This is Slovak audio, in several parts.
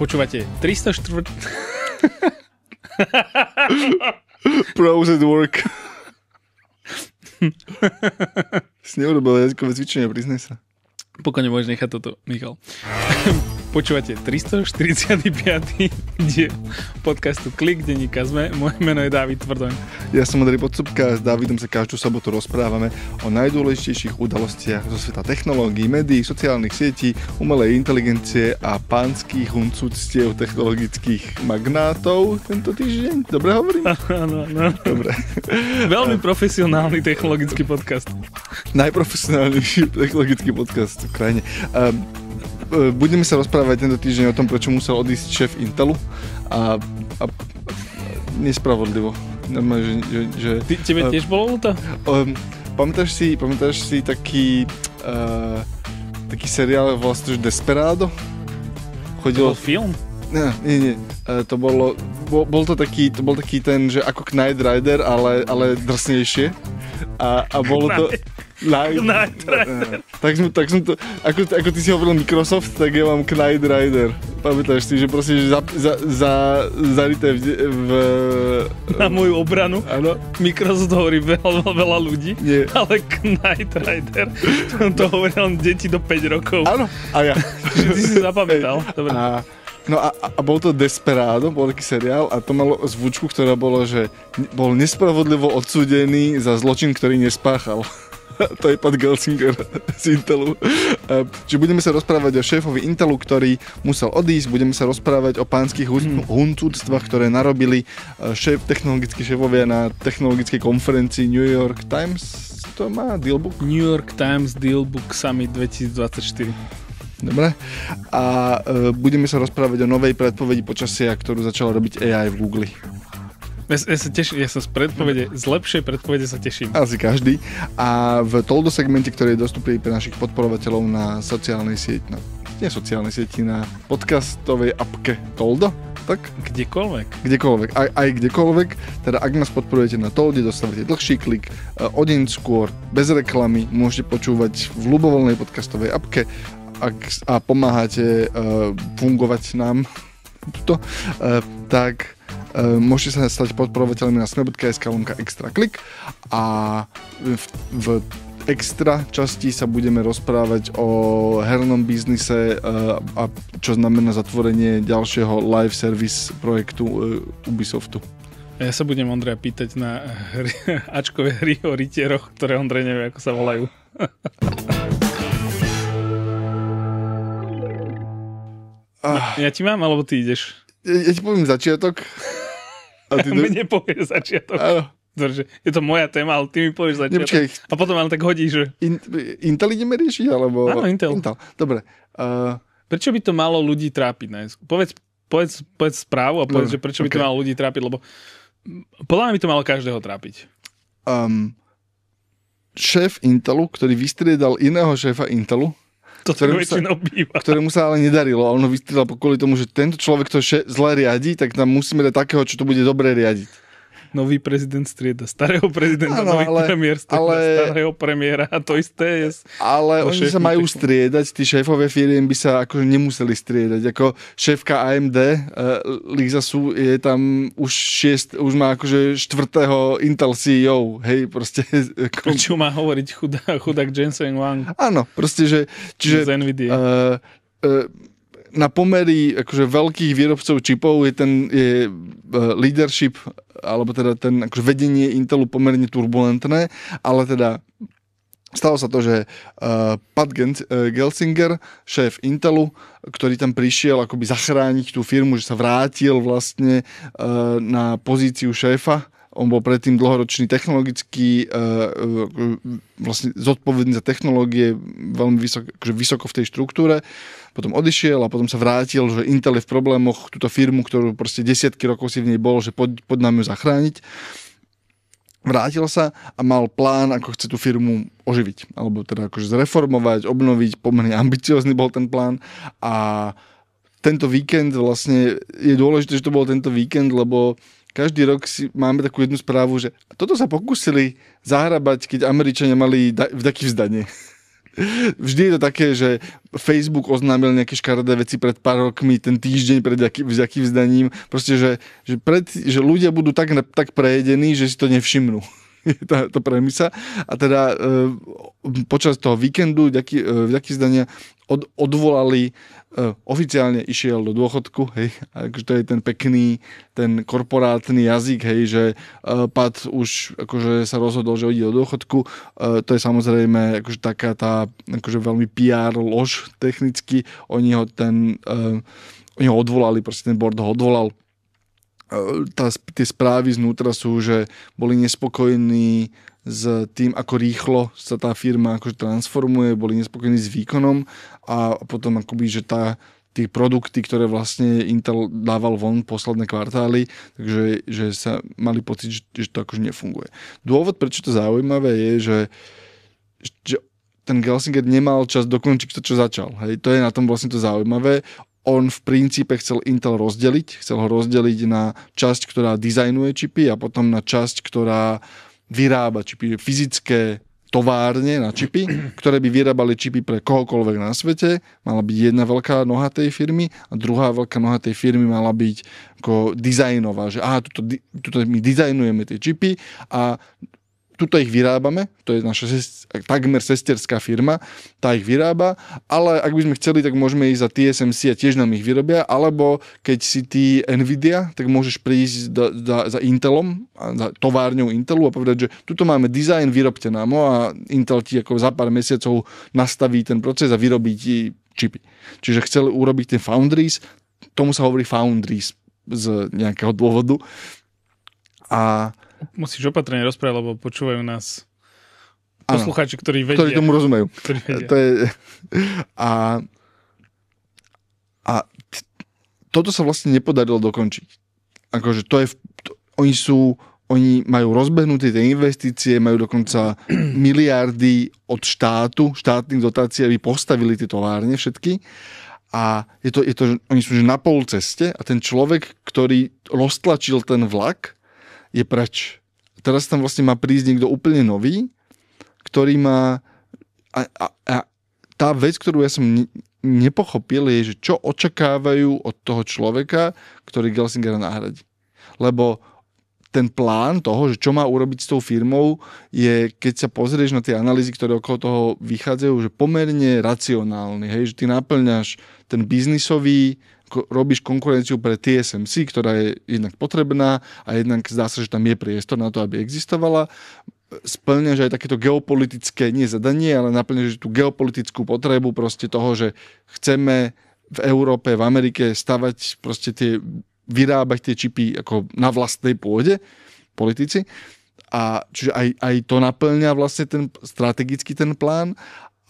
Počúvate 304... Pros at work. si neurobil jazykové cvičenie, priznaj sa. Pokojne môžeš nechať toto, Michal. Počúvate 345. diel podcastu Klik, denníka sme. Moje meno je Dávid Tvrdoň. Ja som Andrej Podsupka a s Dávidom sa každú sobotu rozprávame o najdôležitejších udalostiach zo sveta technológií, médií, sociálnych sietí, umelej inteligencie a pánskych huncúctiev technologických magnátov tento týždeň. Dobre hovorím? Áno, áno. Dobre. Veľmi profesionálny technologický podcast. Najprofesionálnejší technologický podcast krajine. Um, budeme sa rozprávať tento týždeň o tom, prečo musel odísť šéf Intelu a, a nespravodlivo. Normálne, že, že, že, Ty, tebe e, tiež bolo ľúto? Um, ehm, pamätáš, si, pamätáš si taký uh, taký seriál vlastne, že Desperado? Chodilo... To bol film? Nie, nie, nie. Uh, to bolo, bol, bol, to taký, to bol taký ten, že ako Knight Rider, ale, ale drsnejšie. A, a bolo to... Knight, Knight Rider. Tak som, tak som to, ako, ako ty si hovoril Microsoft, tak ja mám Knight Rider. Pamätáš si, že proste že za, za, za, zarité v, v... Na moju obranu. Áno. Microsoft hovorí veľa, veľa ľudí, Nie. ale Knight Rider, to hovorí len deti do 5 rokov. Áno, a ja. ty si zapamätal. Dobre. A... No a, a bol to Desperado, bol taký seriál a to malo zvučku, ktorá bolo, že bol nespravodlivo odsúdený za zločin, ktorý nespáchal to je pod Gelsinger z Intelu. Čiže budeme sa rozprávať o šéfovi Intelu, ktorý musel odísť, budeme sa rozprávať o pánskych hun- hmm. huncúctvách, ktoré narobili e, šéf, technologickí šéfovia na technologickej konferencii New York Times. To má Dealbook? New York Times Dealbook Summit 2024. Dobre. A e, budeme sa rozprávať o novej predpovedi počasia, ktorú začala robiť AI v Google. Ja, ja sa teším, ja sa z predpovede, z lepšej predpovede sa teším. Asi každý. A v toldo segmente, ktorý je dostupný pre našich podporovateľov na sociálnej sieti, na, nie sociálnej sieti, na podcastovej apke Toldo, tak? Kdekoľvek. Kdekoľvek, aj, aj kdekoľvek. Teda ak nás podporujete na Tolde, dostanete dlhší klik, e, o deň skôr, bez reklamy, môžete počúvať v ľubovoľnej podcastovej apke ak, a pomáhate uh, fungovať nám to. Uh, e, tak e, môžete sa stať podporovateľmi na sme.sk lomka extra klik a v, v extra časti sa budeme rozprávať o hernom biznise e, a čo znamená zatvorenie ďalšieho live service projektu e, Ubisoftu. Ja sa budem Ondreja pýtať na hry, ačkové hry o rytieroch, ktoré Ondrej nevie, ako sa volajú. Ah. Ja ti mám, alebo ty ideš? ja ti poviem začiatok. A ty to... Mne povie začiatok. Áno. Je to moja téma, ale ty mi povieš začiatok. Nepočkej. A potom ale tak hodíš, že... In, Intel ideme riešiť, alebo... Áno, Intel. Intel. Dobre. Uh... Prečo by to malo ľudí trápiť? Ne? Povedz, povedz, povedz správu a povedz, no, že prečo okay. by to malo ľudí trápiť, lebo podľa mňa by to malo každého trápiť. Um, šéf Intelu, ktorý vystriedal iného šéfa Intelu, to ktorému, sa, Ktorému sa ale nedarilo. A ono vystrelal kvôli tomu, že tento človek to še- zle riadi, tak tam musíme dať takého, čo to bude dobre riadiť nový prezident strieda starého prezidenta, ano, nový ale, premiér strieda ale, starého premiéra a to isté je... Ale oni sa majú techniky. striedať, tí šéfové firiem by sa akože nemuseli striedať. Ako šéfka AMD, uh, eh, Lisa Su je tam už, šiest, už má akože štvrtého Intel CEO, hej, proste... Eh, Kom... Čo má hovoriť chudá, chudák Jensen Wang? Áno, proste, že... Čiže, Z NVIDIA. Uh, uh, na pomery akože veľkých výrobcov čipov je ten je e, leadership, alebo teda ten akože vedenie Intelu pomerne turbulentné, ale teda Stalo sa to, že uh, Pat e, Gelsinger, šéf Intelu, ktorý tam prišiel akoby zachrániť tú firmu, že sa vrátil vlastne uh, na pozíciu šéfa. On bol predtým dlhoročný technologický, uh, vlastne zodpovedný za technológie, veľmi vysok, akože vysoko v tej štruktúre. Uh, potom odišiel a potom sa vrátil, že Intel je v problémoch, túto firmu, ktorú proste desiatky rokov si v nej bol, že poď, poď nám ju zachrániť. Vrátil sa a mal plán, ako chce tú firmu oživiť, alebo teda akože zreformovať, obnoviť, pomerne ambiciozný bol ten plán a tento víkend vlastne je dôležité, že to bol tento víkend, lebo každý rok si máme takú jednu správu, že toto sa pokúsili zahrabať, keď Američania mali da- taký vzdanie. Vždy je to také, že Facebook oznámil nejaké škaredé veci pred pár rokmi, ten týždeň pred jakým, vzdaním. zdaním. Proste, že, že, pred, že ľudia budú tak, tak prejedení, že si to nevšimnú je to, to premisa. A teda e, počas toho víkendu vďaky, e, vďaky zdania od, odvolali E, oficiálne išiel do dôchodku, hej, akože to je ten pekný, ten korporátny jazyk, hej, že e, pad už akože sa rozhodol, že ide do dôchodku, e, to je samozrejme akože taká tá akože veľmi PR lož technicky, oni ho ten, oni ho odvolali, proste ten board ho odvolal tá, tie správy znútra sú, že boli nespokojní s tým, ako rýchlo sa tá firma akože transformuje, boli nespokojní s výkonom a potom akoby, že tá, tí produkty, ktoré vlastne Intel dával von posledné kvartály, takže že sa mali pocit, že, že to akože nefunguje. Dôvod, prečo to zaujímavé je, že, že ten Gelsinger nemal čas dokončiť to, čo začal. Hej, to je na tom vlastne to zaujímavé on v princípe chcel Intel rozdeliť. Chcel ho rozdeliť na časť, ktorá dizajnuje čipy a potom na časť, ktorá vyrába čipy, fyzické továrne na čipy, ktoré by vyrábali čipy pre kohokoľvek na svete. Mala byť jedna veľká noha tej firmy a druhá veľká noha tej firmy mala byť ako dizajnová, že aha, tuto, tuto my dizajnujeme tie čipy a tuto ich vyrábame, to je naša takmer sesterská firma, tá ich vyrába, ale ak by sme chceli, tak môžeme ísť za TSMC a tiež nám ich vyrobia, alebo keď si ty Nvidia, tak môžeš prísť za, za, za Intelom, za továrňou Intelu a povedať, že tuto máme design vyrobte nám ho a Intel ti ako za pár mesiacov nastaví ten proces a vyrobí ti čipy. Čiže chceli urobiť ten Foundries, tomu sa hovorí Foundries z nejakého dôvodu. A musíš opatrne rozprávať, lebo počúvajú nás poslucháči, ktorí vedia. Ktorí tomu rozumejú. Ktorí vedia. To je, a, a toto sa vlastne nepodarilo dokončiť. Akože to je, to, oni sú, oni majú rozbehnuté tie investície, majú dokonca miliardy od štátu, štátnych dotácií, aby postavili tie továrne všetky. A je to, je to, oni sú že na pol ceste a ten človek, ktorý roztlačil ten vlak, je preč. Teraz tam vlastne má prísť niekto úplne nový, ktorý má... A, a, a tá vec, ktorú ja som nepochopil, je, že čo očakávajú od toho človeka, ktorý Gelsingera nahradí. Lebo ten plán toho, že čo má urobiť s tou firmou, je, keď sa pozrieš na tie analýzy, ktoré okolo toho vychádzajú, že pomerne racionálny, hej, že ty naplňaš ten biznisový robíš konkurenciu pre TSMC, ktorá je jednak potrebná a jednak zdá sa, že tam je priestor na to, aby existovala splňaš aj takéto geopolitické, nie zadanie, ale naplňaš tú geopolitickú potrebu proste toho, že chceme v Európe, v Amerike stavať proste tie, vyrábať tie čipy ako na vlastnej pôde, politici. A čiže aj, aj to naplňa vlastne ten strategický ten plán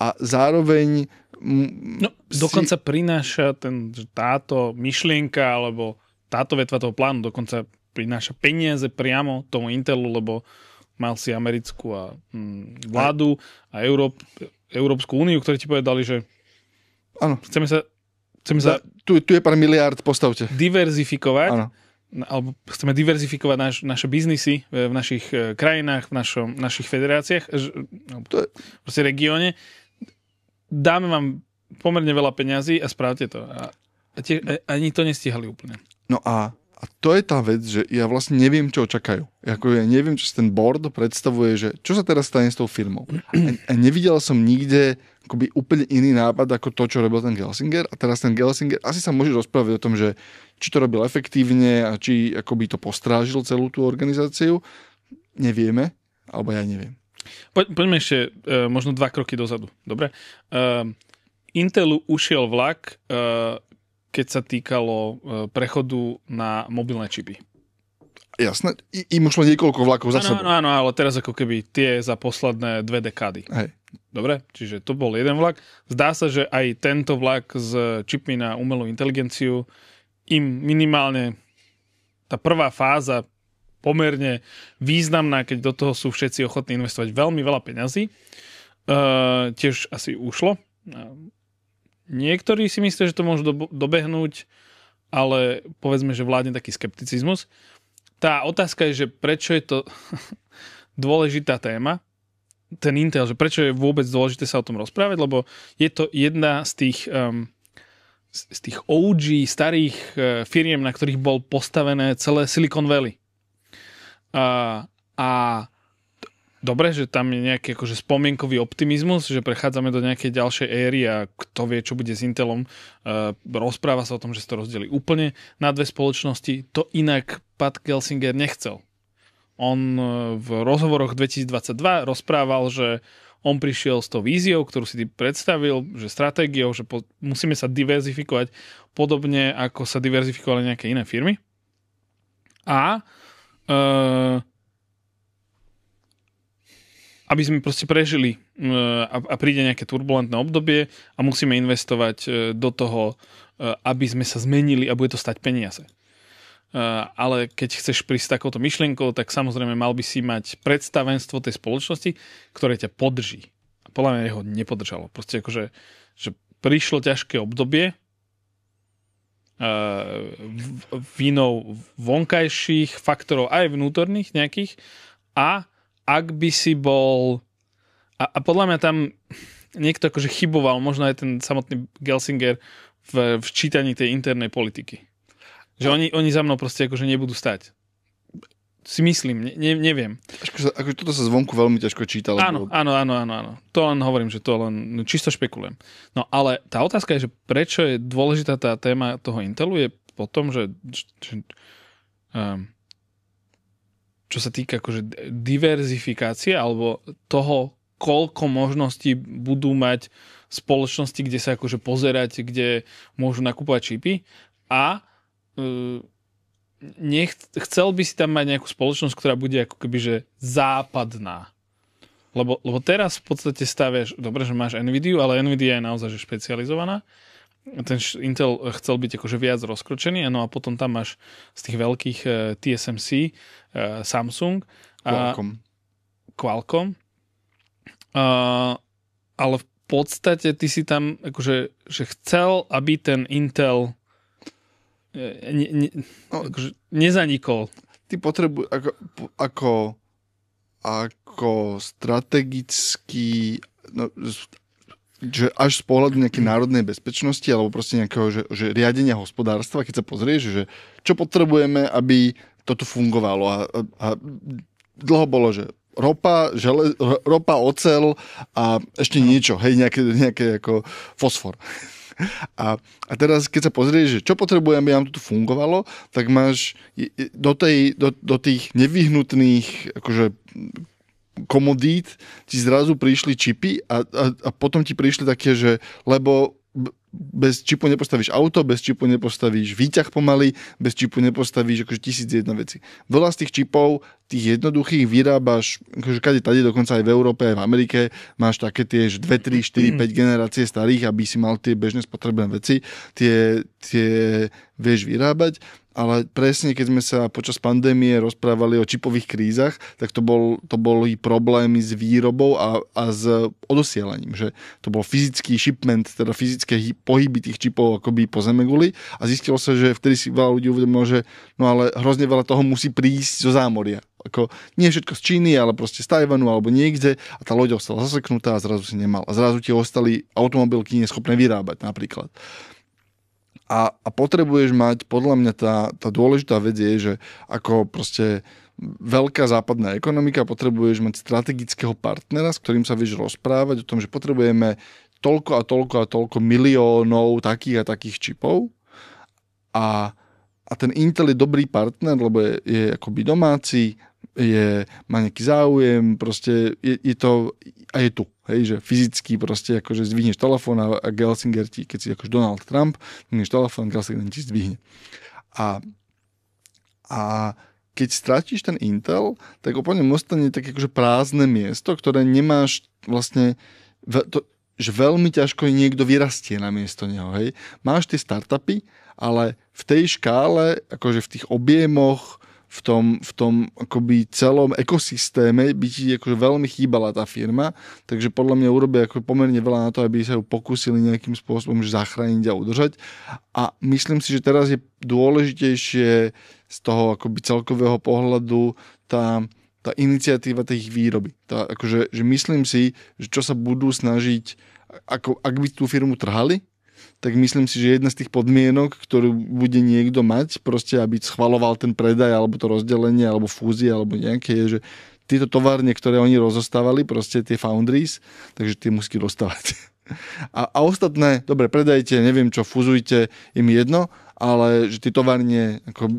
a zároveň No, si... dokonca prináša ten, že táto myšlienka alebo táto vetva toho plánu dokonca prináša peniaze priamo tomu Intelu, lebo mal si americkú a, mm, vládu a Európ, Európsku úniu, ktorí ti povedali, že ano. chceme sa, chceme sa tu, tu je pár miliárd, postavte. Diverzifikovať. Ano alebo chceme diverzifikovať naš, naše biznisy e, v našich e, krajinách, v našom, našich federáciách, e, v je... proste regióne dáme vám pomerne veľa peňazí a správte to. A, a tie, a, ani to nestihali úplne. No a a to je tá vec, že ja vlastne neviem, čo čakajú. ja neviem, čo si ten board predstavuje, že čo sa teraz stane s tou firmou. A nevidel som nikde akoby úplne iný nápad ako to, čo robil ten Gelsinger. A teraz ten Gelsinger, asi sa môže rozprávať o tom, že či to robil efektívne a či akoby to postrážil celú tú organizáciu. Nevieme, alebo ja neviem. Po, poďme ešte uh, možno dva kroky dozadu. Dobre. Uh, Intelu ušiel vlak, uh, keď sa týkalo uh, prechodu na mobilné čipy. Jasné, I, im ušlo niekoľko vlakov za ano, sebou. Áno, ale teraz ako keby tie za posledné dve dekády. Hej. Dobre, čiže to bol jeden vlak. Zdá sa, že aj tento vlak s čipmi na umelú inteligenciu im minimálne tá prvá fáza pomerne významná, keď do toho sú všetci ochotní investovať veľmi veľa peňazí. E, tiež asi ušlo. E, niektorí si myslia, že to môžu do, dobehnúť, ale povedzme, že vládne taký skepticizmus. Tá otázka je, že prečo je to dôležitá téma, ten Intel, že prečo je vôbec dôležité sa o tom rozprávať, lebo je to jedna z tých, um, z tých OG starých uh, firiem, na ktorých bol postavené celé Silicon Valley a, a dobre, že tam je nejaký akože spomienkový optimizmus, že prechádzame do nejakej ďalšej éry a kto vie, čo bude s Intelom. Uh, rozpráva sa o tom, že sa to rozdeli úplne na dve spoločnosti. To inak Pat Gelsinger nechcel. On e, v rozhovoroch 2022 rozprával, že on prišiel s tou víziou, ktorú si ty predstavil, že stratégiou, že po, musíme sa diverzifikovať podobne, ako sa diverzifikovali nejaké iné firmy. A uh, uh, aby sme proste prežili uh, a, a príde nejaké turbulentné obdobie a musíme investovať uh, do toho, uh, aby sme sa zmenili a bude to stať peniaze. Uh, ale keď chceš prísť s takouto myšlienkou, tak samozrejme mal by si mať predstavenstvo tej spoločnosti, ktoré ťa podrží. A podľa mňa ho nepodržalo. Proste akože, že prišlo ťažké obdobie vinou vonkajších faktorov, aj vnútorných nejakých. A ak by si bol... A, a podľa mňa tam niekto akože chyboval, možno aj ten samotný Gelsinger v, v čítaní tej internej politiky. Že oni, oni za mnou proste akože nebudú stať si myslím, ne, neviem. Akože, ako, toto sa zvonku veľmi ťažko číta. Áno, lebo... áno, áno, áno, áno. To len hovorím, že to len no, čisto špekulujem. No ale tá otázka je, že prečo je dôležitá tá téma toho Intelu je po tom, že, že um, čo sa týka akože diverzifikácie alebo toho, koľko možností budú mať spoločnosti, kde sa akože pozerať, kde môžu nakupovať čipy a um, nech, chcel by si tam mať nejakú spoločnosť, ktorá bude ako keby, že západná. Lebo, lebo teraz v podstate staviaš, dobre, že máš NVIDIA, ale NVIDIA je naozaj že špecializovaná. Ten Intel chcel byť akože viac rozkročený, no a potom tam máš z tých veľkých uh, eh, TSMC, uh, eh, Samsung. Qualcomm. A Qualcomm. Uh, ale v podstate ty si tam akože že chcel, aby ten Intel E, ne, ne, no, akože, nezanikol. Ty potrebuješ ako, ako, ako strategický no, že až z pohľadu nejakej národnej bezpečnosti alebo proste nejakého že, že riadenia hospodárstva, keď sa pozrieš, že čo potrebujeme, aby toto fungovalo. A, a, a dlho bolo, že ropa, žele, ropa, ocel a ešte niečo, hej, nejaké, nejaké ako fosfor. A, a teraz, keď sa pozrieš, že čo potrebujem, aby nám to fungovalo, tak máš do, tej, do, do tých nevyhnutných akože, komodít ti zrazu prišli čipy a, a, a potom ti prišli také, že lebo bez čipu nepostavíš auto, bez čipu nepostavíš výťah pomaly, bez čipu nepostavíš akože tisíc jedna veci. Veľa z tých čipov tých jednoduchých vyrábaš, akože kade tady dokonca aj v Európe, aj v Amerike, máš také tie 2, 3, 4, 5 generácie starých, aby si mal tie bežne spotrebné veci, tie, tie vieš vyrábať, ale presne keď sme sa počas pandémie rozprávali o čipových krízach, tak to, bol, to boli problémy s výrobou a, a s odosielaním, že to bol fyzický shipment, teda fyzické pohyby tých čipov akoby po zemeguli a zistilo sa, že vtedy si veľa ľudí uvedomilo, že no ale hrozne veľa toho musí prísť zo zámoria ako nie všetko z Číny, ale proste z Tajvanu alebo niekde a tá loď ostala zaseknutá a zrazu si nemal. A zrazu ti ostali automobilky neschopné vyrábať napríklad. A, a potrebuješ mať, podľa mňa tá, tá dôležitá vec je, že ako proste veľká západná ekonomika, potrebuješ mať strategického partnera, s ktorým sa vieš rozprávať o tom, že potrebujeme toľko a toľko a toľko miliónov takých a takých čipov a a ten Intel je dobrý partner, lebo je, je akoby domáci, je, má nejaký záujem, proste je, je to, a je tu, hej, že fyzicky proste akože zdvihneš telefón a, a Gelsinger ti, keď si akož Donald Trump, zdvihneš telefón, Gelsinger ti zdvihne. A, a keď strátiš ten Intel, tak úplne ostane také akože prázdne miesto, ktoré nemáš vlastne, to, že veľmi ťažko niekto vyrastie na miesto neho. Hej. Máš tie startupy, ale v tej škále, akože v tých objemoch, v tom, v tom akoby celom ekosystéme by ti akože veľmi chýbala tá firma, takže podľa mňa urobia ako pomerne veľa na to, aby sa ju pokúsili nejakým spôsobom zachrániť a udržať. A myslím si, že teraz je dôležitejšie z toho akoby celkového pohľadu tá, tá iniciatíva tých výroby. Tá, akože, že myslím si, že čo sa budú snažiť, ako, ak by tú firmu trhali, tak myslím si, že jedna z tých podmienok, ktorú bude niekto mať, proste aby schvaloval ten predaj, alebo to rozdelenie, alebo fúzie, alebo nejaké, je, že tieto továrne, ktoré oni rozostávali, proste tie foundries, takže tie musí dostávať. A, a ostatné, dobre, predajte, neviem čo, fúzujte, im jedno, ale že tie továrne ako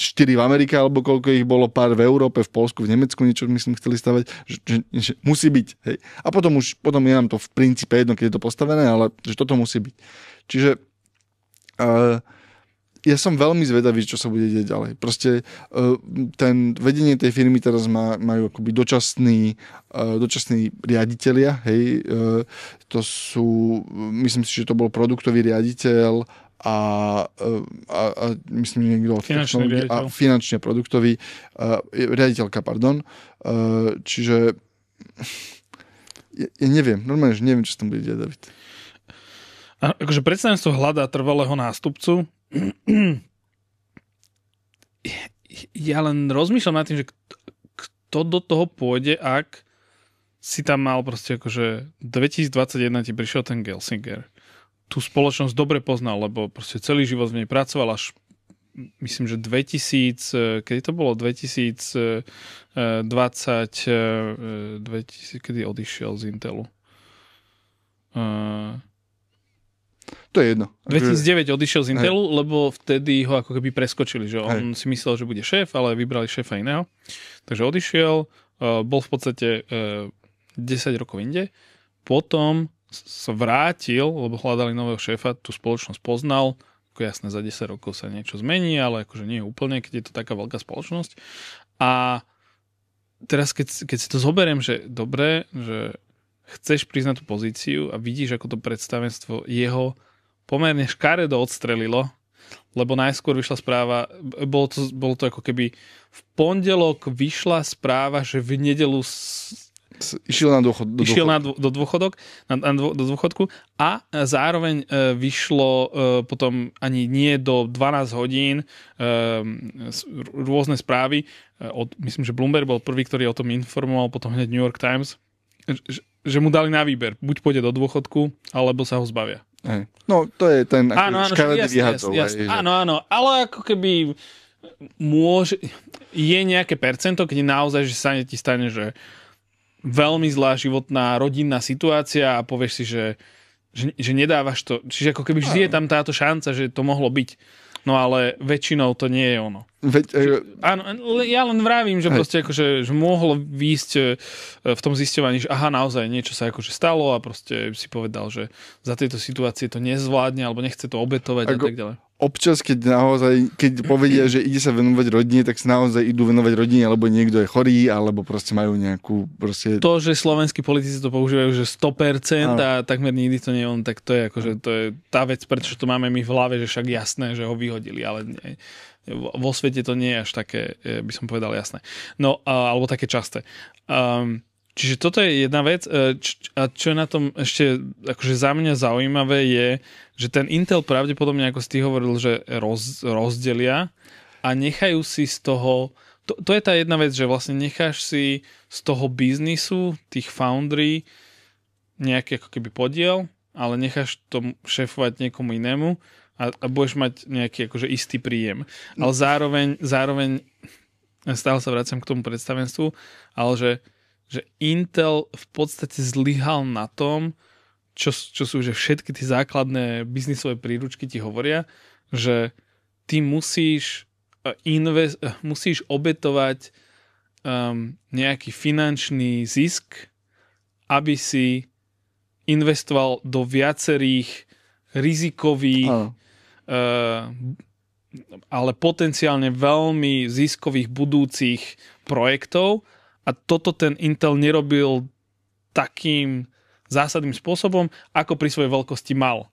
4 v Amerike, alebo koľko ich bolo pár v Európe, v Polsku, v Nemecku niečo, myslím, chceli stavať, že, že, že musí byť. Hej. A potom už, potom je nám to v princípe jedno, keď je to postavené, ale že toto musí byť. Čiže uh, ja som veľmi zvedavý, čo sa bude deť ďalej. Proste uh, ten vedenie tej firmy teraz má, majú akoby dočasný, e, dočasný riaditeľia, hej, e, to sú, myslím si, že to bol produktový riaditeľ, a, e, a, a myslím, že niekto finančný a finančne produktový, uh, riaditeľka, pardon. Uh, čiže ja, ja neviem, normálne, že neviem, čo tam bude David. A, akože predstavenstvo hľada trvalého nástupcu. Ja len rozmýšľam nad tým, že kto do toho pôjde, ak si tam mal proste akože 2021 ti prišiel ten Gelsinger tú spoločnosť dobre poznal, lebo proste celý život v nej pracoval až myslím, že 2000, e, kedy to bolo? 2020, 2000, e, e, kedy odišiel z Intelu? to je jedno. 2009 odišiel z Intelu, Hej. lebo vtedy ho ako keby preskočili, že on Hej. si myslel, že bude šéf, ale vybrali šéfa iného. Takže odišiel, bol v podstate 10 rokov inde. Potom sa vrátil, lebo hľadali nového šéfa, tú spoločnosť poznal, ako jasné, za 10 rokov sa niečo zmení, ale akože nie úplne, keď je to taká veľká spoločnosť. A teraz, keď, keď si to zoberiem, že dobre, že chceš priznať tú pozíciu a vidíš, ako to predstavenstvo jeho pomerne škaredo odstrelilo, lebo najskôr vyšla správa, bolo to, bolo to ako keby v pondelok vyšla správa, že v nedelu Išiel na dôchod, do Išiel dôchodku. na, do, dôchodok, na, na dô, do dôchodku a e, zároveň e, vyšlo e, potom ani nie do 12 hodín e, rôzne správy. E, od, myslím, že Bloomberg bol prvý, ktorý o tom informoval, potom hneď New York Times, že, že mu dali na výber, buď pôjde do dôchodku, alebo sa ho zbavia. Hej. No, to je ten áno, áno, škaredý výhadov. Že... Áno, áno, ale ako keby môže, je nejaké percento, keď naozaj že sa ti stane, že veľmi zlá životná rodinná situácia a povieš si, že, že, že nedávaš to. Čiže ako keby vždy je tam táto šanca, že to mohlo byť. No ale väčšinou to nie je ono. Veď, e, že, áno, ja len vravím, že proste ako, že mohlo výjsť e, v tom zisťovaní, že aha, naozaj niečo sa akože stalo a proste si povedal, že za tejto situácie to nezvládne alebo nechce to obetovať ako, a tak ďalej občas, keď naozaj, keď povedia, že ide sa venovať rodine, tak sa naozaj idú venovať rodine, alebo niekto je chorý, alebo proste majú nejakú proste... To, že slovenskí politici to používajú, že 100% a, a takmer nikdy to nie je on, tak to je akože, to je tá vec, prečo to máme my v hlave, že však jasné, že ho vyhodili, ale nie. vo svete to nie je až také, eh, by som povedal, jasné. No, alebo také časté. Um, Čiže toto je jedna vec. E, a čo je na tom ešte akože za mňa zaujímavé je, že ten Intel pravdepodobne, ako si hovoril, že roz, rozdelia a nechajú si z toho... To, to je tá jedna vec, že vlastne necháš si z toho biznisu, tých foundry, nejaký ako keby podiel, ale necháš to šéfovať niekomu inému a, a budeš mať nejaký akože istý príjem. Ale zároveň, zároveň stále sa vraciam k tomu predstavenstvu, ale že že Intel v podstate zlyhal na tom, čo, čo sú že všetky tie základné biznisové príručky ti hovoria, že ty musíš, eh, invest, eh, musíš obetovať um, nejaký finančný zisk, aby si investoval do viacerých rizikových, uh, ale potenciálne veľmi ziskových budúcich projektov a toto ten Intel nerobil takým zásadným spôsobom, ako pri svojej veľkosti mal.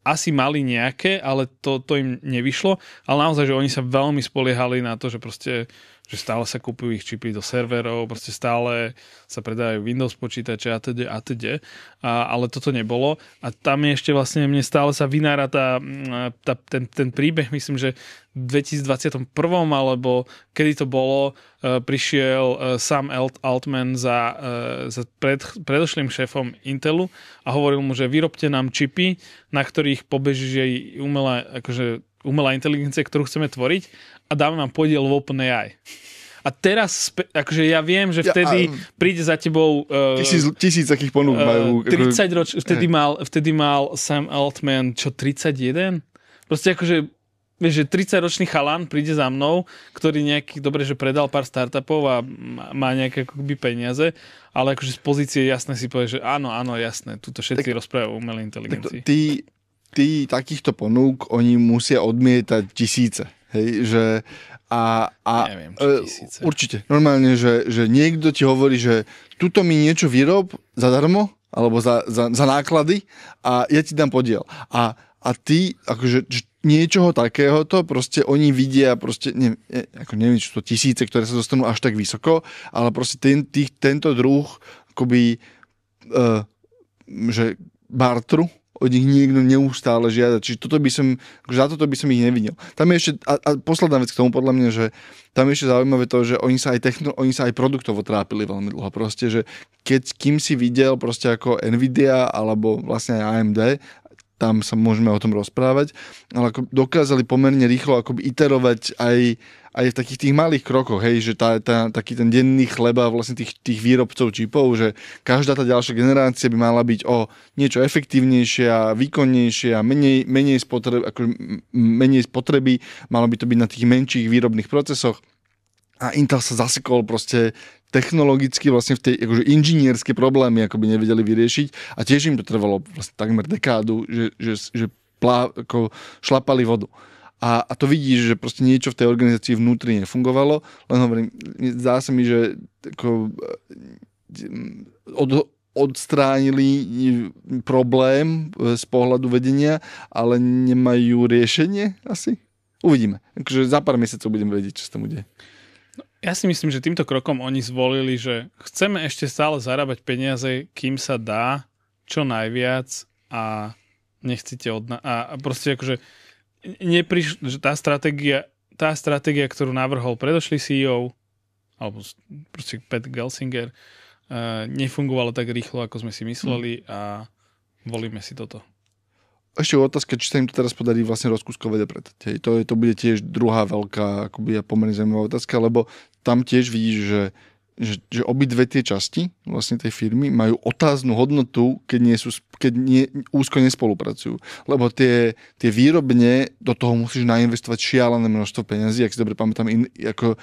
Asi mali nejaké, ale to, to im nevyšlo, ale naozaj, že oni sa veľmi spoliehali na to, že proste uh, že stále sa kupujú ich čipy do serverov, proste stále sa predajú Windows počítače a teda a teda. A, ale toto nebolo. A tam je ešte vlastne mne stále sa vynára tá, mm, tá, ten, ten príbeh, myslím, že v 2021 alebo kedy to bolo, e, prišiel e, Sam Altman za, e, za pred, predošlým šéfom Intelu a hovoril mu, že vyrobte nám čipy, na ktorých pobeží umelá, akože umelá inteligencia, ktorú chceme tvoriť a dáme vám podiel v OpenAI. A teraz, akože ja viem, že vtedy ja, a, príde za tebou... Uh, tisíc, tisíc takých ponúk e, majú. Uh, 30 roč, vtedy mal, vtedy mal Sam Altman, čo, 31? Proste akože vieš, že 30-ročný chalan príde za mnou, ktorý nejaký, dobre, že predal pár startupov a má nejaké akoby peniaze, ale akože z pozície jasné si povie, že áno, áno, jasné, túto všetci rozprávajú o umelej inteligencii. Tak to, ty Ty takýchto ponúk oni musia odmietať tisíce. Hej, že a, a Neviem, e, tisíce. určite, normálne, že, že niekto ti hovorí, že tuto mi niečo vyrob zadarmo, alebo za, za, za náklady a ja ti dám podiel. A, a ty, akože niečoho takéhoto, proste oni vidia, proste, ne, e, ako neviem, čo to tisíce, ktoré sa dostanú až tak vysoko, ale proste ten, tých, tento druh, akoby, uh, že bartru, od nich niekto neustále žiada. Čiže toto by som, akože za toto by som ich nevidel. Tam je ešte, a, a posledná vec k tomu podľa mňa, že tam je ešte zaujímavé to, že oni sa aj, techno, oni sa aj produktovo trápili veľmi dlho. Proste, že keď kým si videl proste ako Nvidia alebo vlastne aj AMD tam sa môžeme o tom rozprávať, ale ako dokázali pomerne rýchlo akoby iterovať aj, aj v takých tých malých krokoch, hej, že tá, tá, taký ten denný chleba vlastne tých, tých výrobcov čipov, že každá tá ďalšia generácia by mala byť o niečo efektívnejšia, výkonnejšia, menej, menej, spotreby, akože menej spotreby, malo by to byť na tých menších výrobných procesoch a Intel sa zasekol proste technologicky vlastne v tej akože inžinierské problémy ako by nevedeli vyriešiť a tiež im to trvalo vlastne takmer dekádu, že, že, že plá, ako šlapali vodu. A, a to vidíš, že proste niečo v tej organizácii vnútri nefungovalo, len hovorím, zdá sa mi, že ako, eh, od, odstránili problém eh, z pohľadu vedenia, ale nemajú riešenie asi? Uvidíme. Takže za pár mesiacov budeme vedieť, čo sa tam udeje. Ja si myslím, že týmto krokom oni zvolili, že chceme ešte stále zarábať peniaze, kým sa dá, čo najviac a nechcete od a proste akože nepriš- že tá stratégia, tá stratégia, ktorú navrhol predošlý CEO, alebo proste Pat Gelsinger, uh, e, nefungovalo tak rýchlo, ako sme si mysleli hm. a volíme si toto. Ešte otázka, či sa im to teraz podarí vlastne rozkúskovať a predať. to, je, to bude tiež druhá veľká akoby, a pomerne zaujímavá otázka, lebo tam tiež vidíš, že, že, že obidve tie časti vlastne tej firmy majú otáznu hodnotu, keď, nie sú, keď nie, úzko nespolupracujú. Lebo tie, tie výrobne, do toho musíš nainvestovať šialené množstvo peniazy. Ak si dobre pamätám, in, ako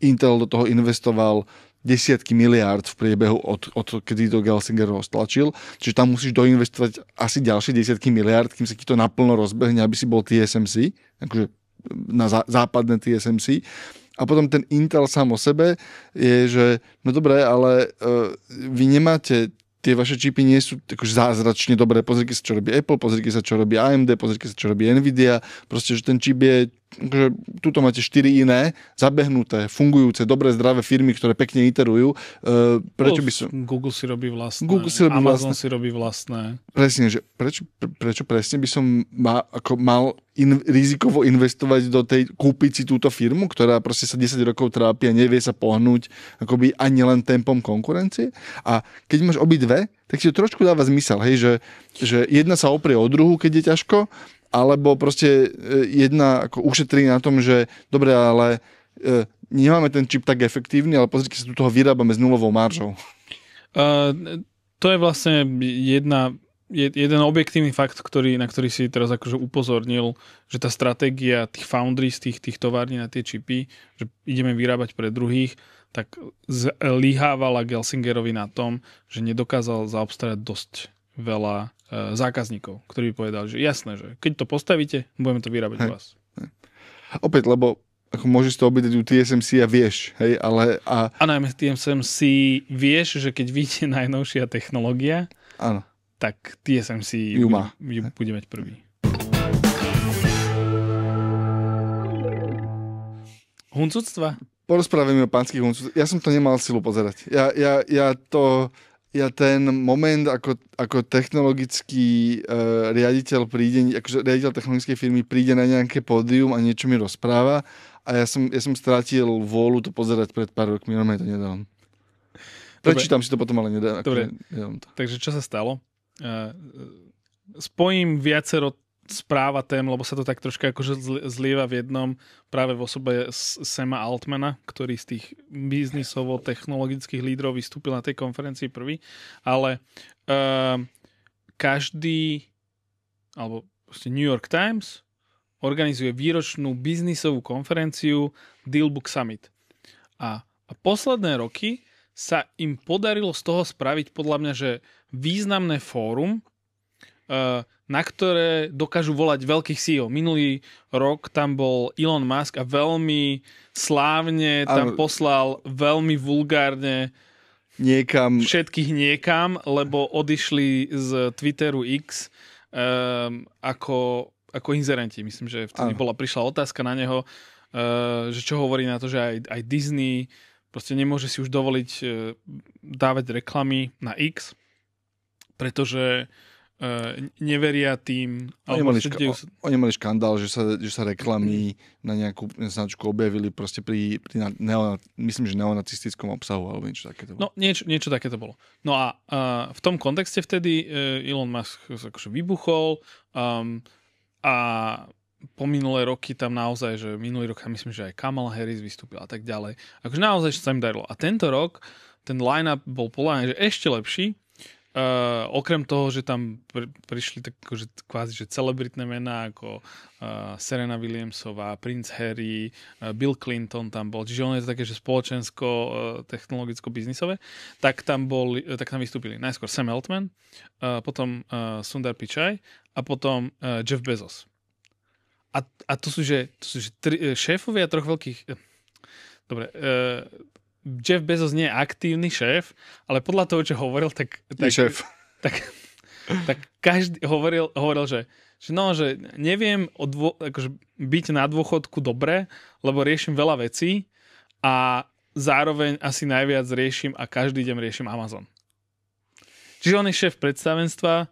Intel do toho investoval desiatky miliárd v priebehu od, od kedy to Gelsinger roztlačil. Čiže tam musíš doinvestovať asi ďalšie desiatky miliárd, kým sa ti to naplno rozbehne, aby si bol TSMC, akože na zá, západné TSMC. A potom ten Intel sám o sebe je, že no dobré, ale uh, vy nemáte tie vaše čipy nie sú akože zázračne dobré. Pozrite sa, čo robí Apple, pozrite sa, čo robí AMD, pozrite sa, čo robí Nvidia. Proste, že ten čip je že tuto máte štyri iné, zabehnuté, fungujúce, dobré, zdravé firmy, ktoré pekne iterujú. E, prečo by som... Google si robí vlastné. Google si robí Amazon vlastné. si robí vlastné. Presne, že prečo, prečo presne by som ma, ako mal in, rizikovo investovať do tej, kúpiť si túto firmu, ktorá proste sa 10 rokov trápi a nevie sa pohnúť akoby ani len tempom konkurencie. A keď máš obidve, tak si to trošku dáva zmysel, hej, že, že jedna sa oprie o druhu, keď je ťažko alebo proste e, jedna ako ušetrí na tom, že dobre, ale e, nemáme ten čip tak efektívny, ale pozrite sa, tu toho vyrábame s nulovou maržou. Uh, to je vlastne jedna, jeden objektívny fakt, ktorý, na ktorý si teraz akože upozornil, že tá stratégia tých z tých, tých tovární na tie čipy, že ideme vyrábať pre druhých, tak zlyhávala Gelsingerovi na tom, že nedokázal zaobstarať dosť veľa Eh, zákazníkov, ktorí by povedali, že jasné, že keď to postavíte, budeme to vyrábať hej, u vás. Hej. Opäť, lebo ako môžeš to objednať u TSMC a vieš, hej, ale... A, a najmä TSMC vieš, že keď vidíte najnovšia technológia, áno. tak TSMC ju, má. ju bude mať prvý. Huncudstva? Porozprávame o pánskych huncudstvách. Ja som to nemal silu pozerať. Ja, ja, ja to ja ten moment, ako, ako technologický uh, riaditeľ príde, akože riaditeľ technologickej firmy príde na nejaké pódium a niečo mi rozpráva a ja som, ja som strátil vôľu to pozerať pred pár rokmi, no to nedám. Prečítam si to potom, ale nedám. Dobre, akože, nedám to. takže čo sa stalo? Uh, spojím viacero správa tém, lebo sa to tak troška akože zlieva v jednom práve v osobe Sema Altmana, ktorý z tých biznisovo-technologických lídrov vystúpil na tej konferencii prvý, ale uh, každý alebo New York Times organizuje výročnú biznisovú konferenciu Dealbook Summit. A, a posledné roky sa im podarilo z toho spraviť podľa mňa, že významné fórum, Eh, na ktoré dokážu volať veľkých CEO. Minulý rok tam bol Elon Musk a veľmi slávne tam ano. poslal veľmi vulgárne niekam. všetkých niekam, lebo odišli z Twitteru X um, ako, ako inzerenti. Myslím, že vtedy bola, prišla otázka na neho, uh, že čo hovorí na to, že aj, aj Disney proste nemôže si už dovoliť uh, dávať reklamy na X, pretože uh, Eh, neveria tým. Oni mali, ška- dejú... oni mali škandál, že sa, že sa reklamy na nejakú značku objavili proste pri, pri neo, myslím, že neonacistickom obsahu alebo niečo takéto. Bolo. No, niečo, niečo takéto bolo. No a, uh, v tom kontexte vtedy eh, Elon Musk akože vybuchol um, a po minulé roky tam naozaj, že minulý rok, myslím, že aj Kamala Harris vystúpila a tak ďalej. Akože naozaj sa im darilo. A tento rok ten line-up bol podľa že ešte lepší, Uh, okrem toho, že tam pr- prišli tak akože, kvázi, že celebritné mená ako uh, Serena Williamsová, Prince Harry, uh, Bill Clinton tam bol, čiže on je to také, že spoločensko, uh, technologicko-biznisové, tak tam, bol, uh, tak tam vystúpili najskôr Sam Altman, uh, potom uh, Sundar Pichai a potom uh, Jeff Bezos. A, a to sú, že, to sú, že tri, šéfovia troch veľkých... Dobre, uh, Jeff Bezos nie je aktívny šéf, ale podľa toho, čo hovoril, tak... tak šéf. Tak, tak každý hovoril, hovoril že, že no, že neviem odvo- akože byť na dôchodku dobre, lebo riešim veľa vecí a zároveň asi najviac riešim a každý deň riešim Amazon. Čiže on je šéf predstavenstva,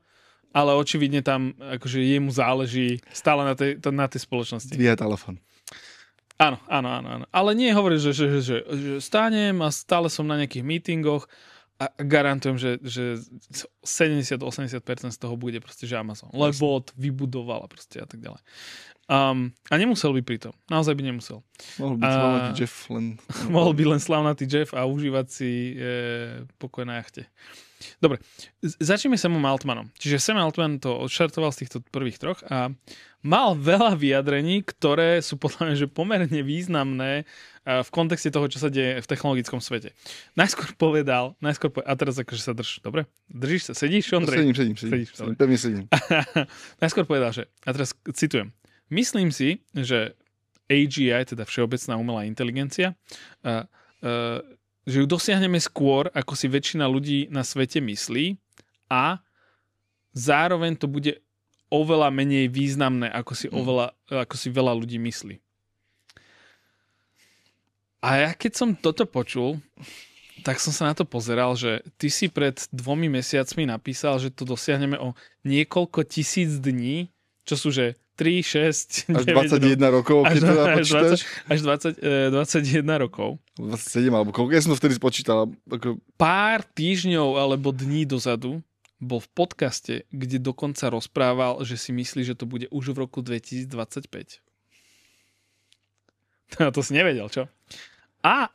ale očividne tam akože jemu záleží stále na tej, na tej spoločnosti. Dvíha telefon. Áno, áno, áno, áno. Ale nie hovorí, že, že, že, že, že stánem a stále som na nejakých mítingoch a garantujem, že, že 70-80% z toho bude proste že Amazon. Lebo to vybudovala proste a tak ďalej. Um, a nemusel by pritom. Naozaj by nemusel. Mohol byť slavnatý Jeff len. mohol byť len slavnatý Jeff a užívať si e, pokoj na jachte. Dobre, začneme Samom Altmanom. Čiže Sam Altman to odšartoval z týchto prvých troch a mal veľa vyjadrení, ktoré sú podľa mňa že pomerne významné e, v kontexte toho, čo sa deje v technologickom svete. Najskôr povedal, najskôr povedal, a teraz akože sa drž, dobre? Držíš sa, sedíš, Ondrej? Sedím, sedím, sedím, sedíš, sedím pevne sedím. najskôr povedal, že, a teraz citujem, myslím si, že AGI, teda Všeobecná umelá inteligencia, uh, uh, že ju dosiahneme skôr, ako si väčšina ľudí na svete myslí a zároveň to bude oveľa menej významné, ako si, mm. oveľa, ako si veľa ľudí myslí. A ja keď som toto počul, tak som sa na to pozeral, že ty si pred dvomi mesiacmi napísal, že to dosiahneme o niekoľko tisíc dní, čo sú že 3, 6, až 9 21 no. rokov, až, keď to teda až 20, až 20, e, 21 rokov. 27, alebo koľko? Ja som to vtedy spočítal. Ako... Pár týždňov alebo dní dozadu bol v podcaste, kde dokonca rozprával, že si myslí, že to bude už v roku 2025. to si nevedel, čo? A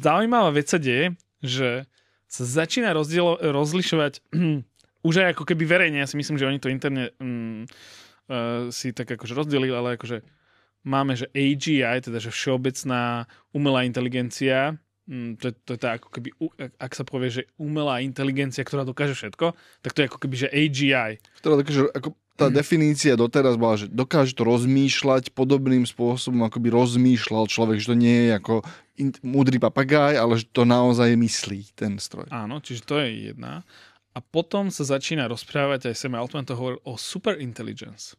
zaujímavá vec sa deje, že sa začína rozdielo, rozlišovať už aj ako keby verejne, ja si myslím, že oni to interne mm, uh, si tak akože rozdelili, ale akože máme, že AGI, teda že všeobecná umelá inteligencia, mm, to, to je tá ako keby, ak sa povie, že umelá inteligencia, ktorá dokáže všetko, tak to je ako keby, že AGI. Ktorá dokáže, ako tá mm. definícia doteraz bola, že dokáže to rozmýšľať podobným spôsobom, ako by rozmýšľal človek, že to nie je ako múdry papagaj, ale že to naozaj myslí ten stroj. Áno, čiže to je jedna. A potom sa začína rozprávať, aj Sam Altman to hovoril, o superintelligence.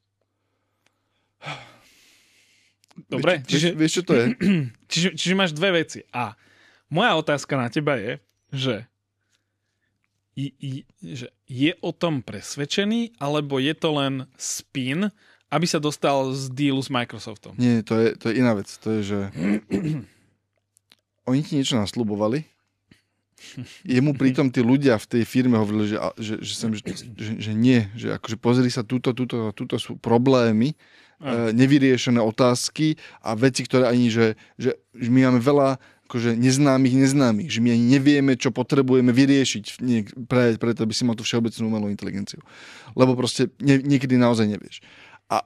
Dobre, vieš, čiže, vieš, čo to je? Čiže, čiže máš dve veci. A moja otázka na teba je, že, i, i, že je o tom presvedčený, alebo je to len spin, aby sa dostal z dealu s Microsoftom? Nie, to je, to je iná vec. To je, že oni ti niečo nasľubovali jemu mhm. pritom tí ľudia v tej firme hovorili, že, že, že, sem, že, že nie, že akože pozri sa, túto, túto, túto sú problémy, e, nevyriešené otázky a veci, ktoré ani, že, že, že my máme veľa akože neznámych neznámych, že my ani nevieme, čo potrebujeme vyriešiť niek- pre, pre to, aby si mal tú všeobecnú umelú inteligenciu. Lebo proste ne, niekedy naozaj nevieš. A,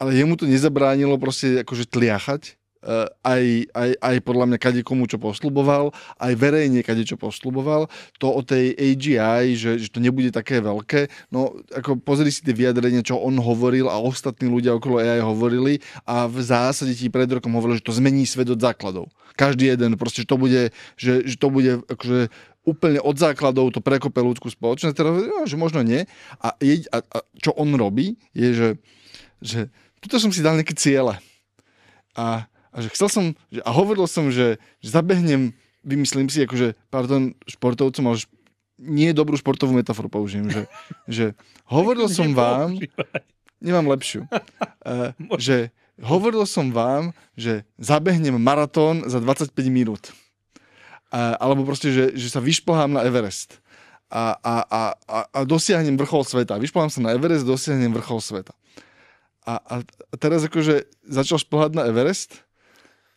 ale jemu to nezabránilo proste akože tliachať Eh, aj, aj, aj podľa mňa kade komu čo posluboval, aj verejne kade čo posľuboval. To o tej AGI, že, že to nebude také veľké, no ako pozri si tie vyjadrenia, čo on hovoril a ostatní ľudia okolo AI hovorili a v zásade ti pred rokom hovorili, že to zmení svet od základov. Každý jeden, proste, že to bude, že, že to bude akože úplne od základov to prekope ľudskú spoločnosť, teda, že možno nie. A, je, a, a čo on robí, je, že, že tuto som si dal nejaké ciele. A a že chcel som, že, a hovoril som, že, že zabehnem, vymyslím si, akože, pardon, športovcom, ale nie dobrú športovú metaforu použijem, že, že hovoril som vám, nemám lepšiu, uh, že hovoril som vám, že zabehnem maratón za 25 minút. Uh, alebo proste, že, že sa vyšplhám na Everest a, a, a, a dosiahnem vrchol sveta. Vyšplhám sa na Everest, dosiahnem vrchol sveta. A, a teraz akože začal šplhať na Everest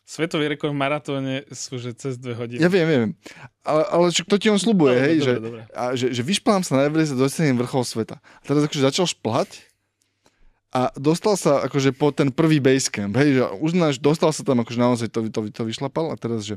Svetový rekord v maratóne sú že cez dve hodiny. Ja viem, viem. Ale, ale čo, to ti on slubuje, no, hej, dobre, že, dobre. A, že, že vyšplhám sa na Everest a dostanem vrchol sveta. A teraz akože začal šplhať a dostal sa akože po ten prvý base camp, hej, že už náš, dostal sa tam akože naozaj to, to, to vyšlapal a teraz, že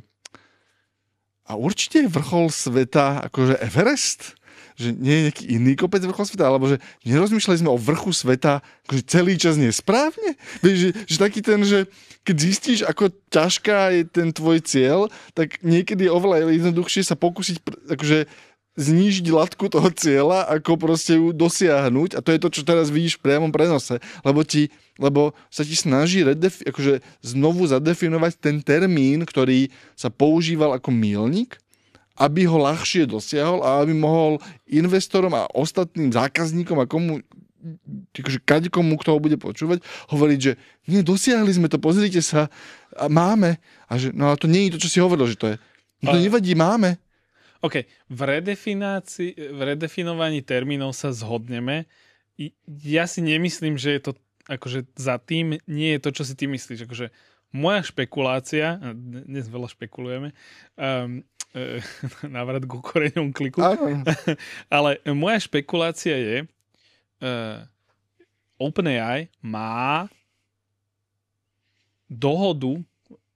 a určite je vrchol sveta akože Everest? že nie je nejaký iný kopec vrchol sveta, alebo že nerozmýšľali sme o vrchu sveta akože celý čas nesprávne. Vieš, že, že taký ten, že keď zistíš, ako ťažká je ten tvoj cieľ, tak niekedy je oveľa jednoduchšie sa pokúsiť akože znížiť latku toho cieľa, ako proste ju dosiahnuť. A to je to, čo teraz vidíš v priamom prenose. Lebo, ti, lebo sa ti snaží redefi- akože znovu zadefinovať ten termín, ktorý sa používal ako mílnik aby ho ľahšie dosiahol a aby mohol investorom a ostatným zákazníkom a komu akože kadekomu, kto ho bude počúvať, hovoriť, že nie, dosiahli sme to, pozrite sa, a máme. A že, no ale to nie je to, čo si hovoril, že to je. No to a... nevadí, máme. OK, v, v redefinovaní termínov sa zhodneme. Ja si nemyslím, že je to akože za tým nie je to, čo si ty myslíš. Akože moja špekulácia, dnes veľa špekulujeme, um, E, návrat k ukoreňom kliku. aj. Ale moja špekulácia je, uh, OpenAI má dohodu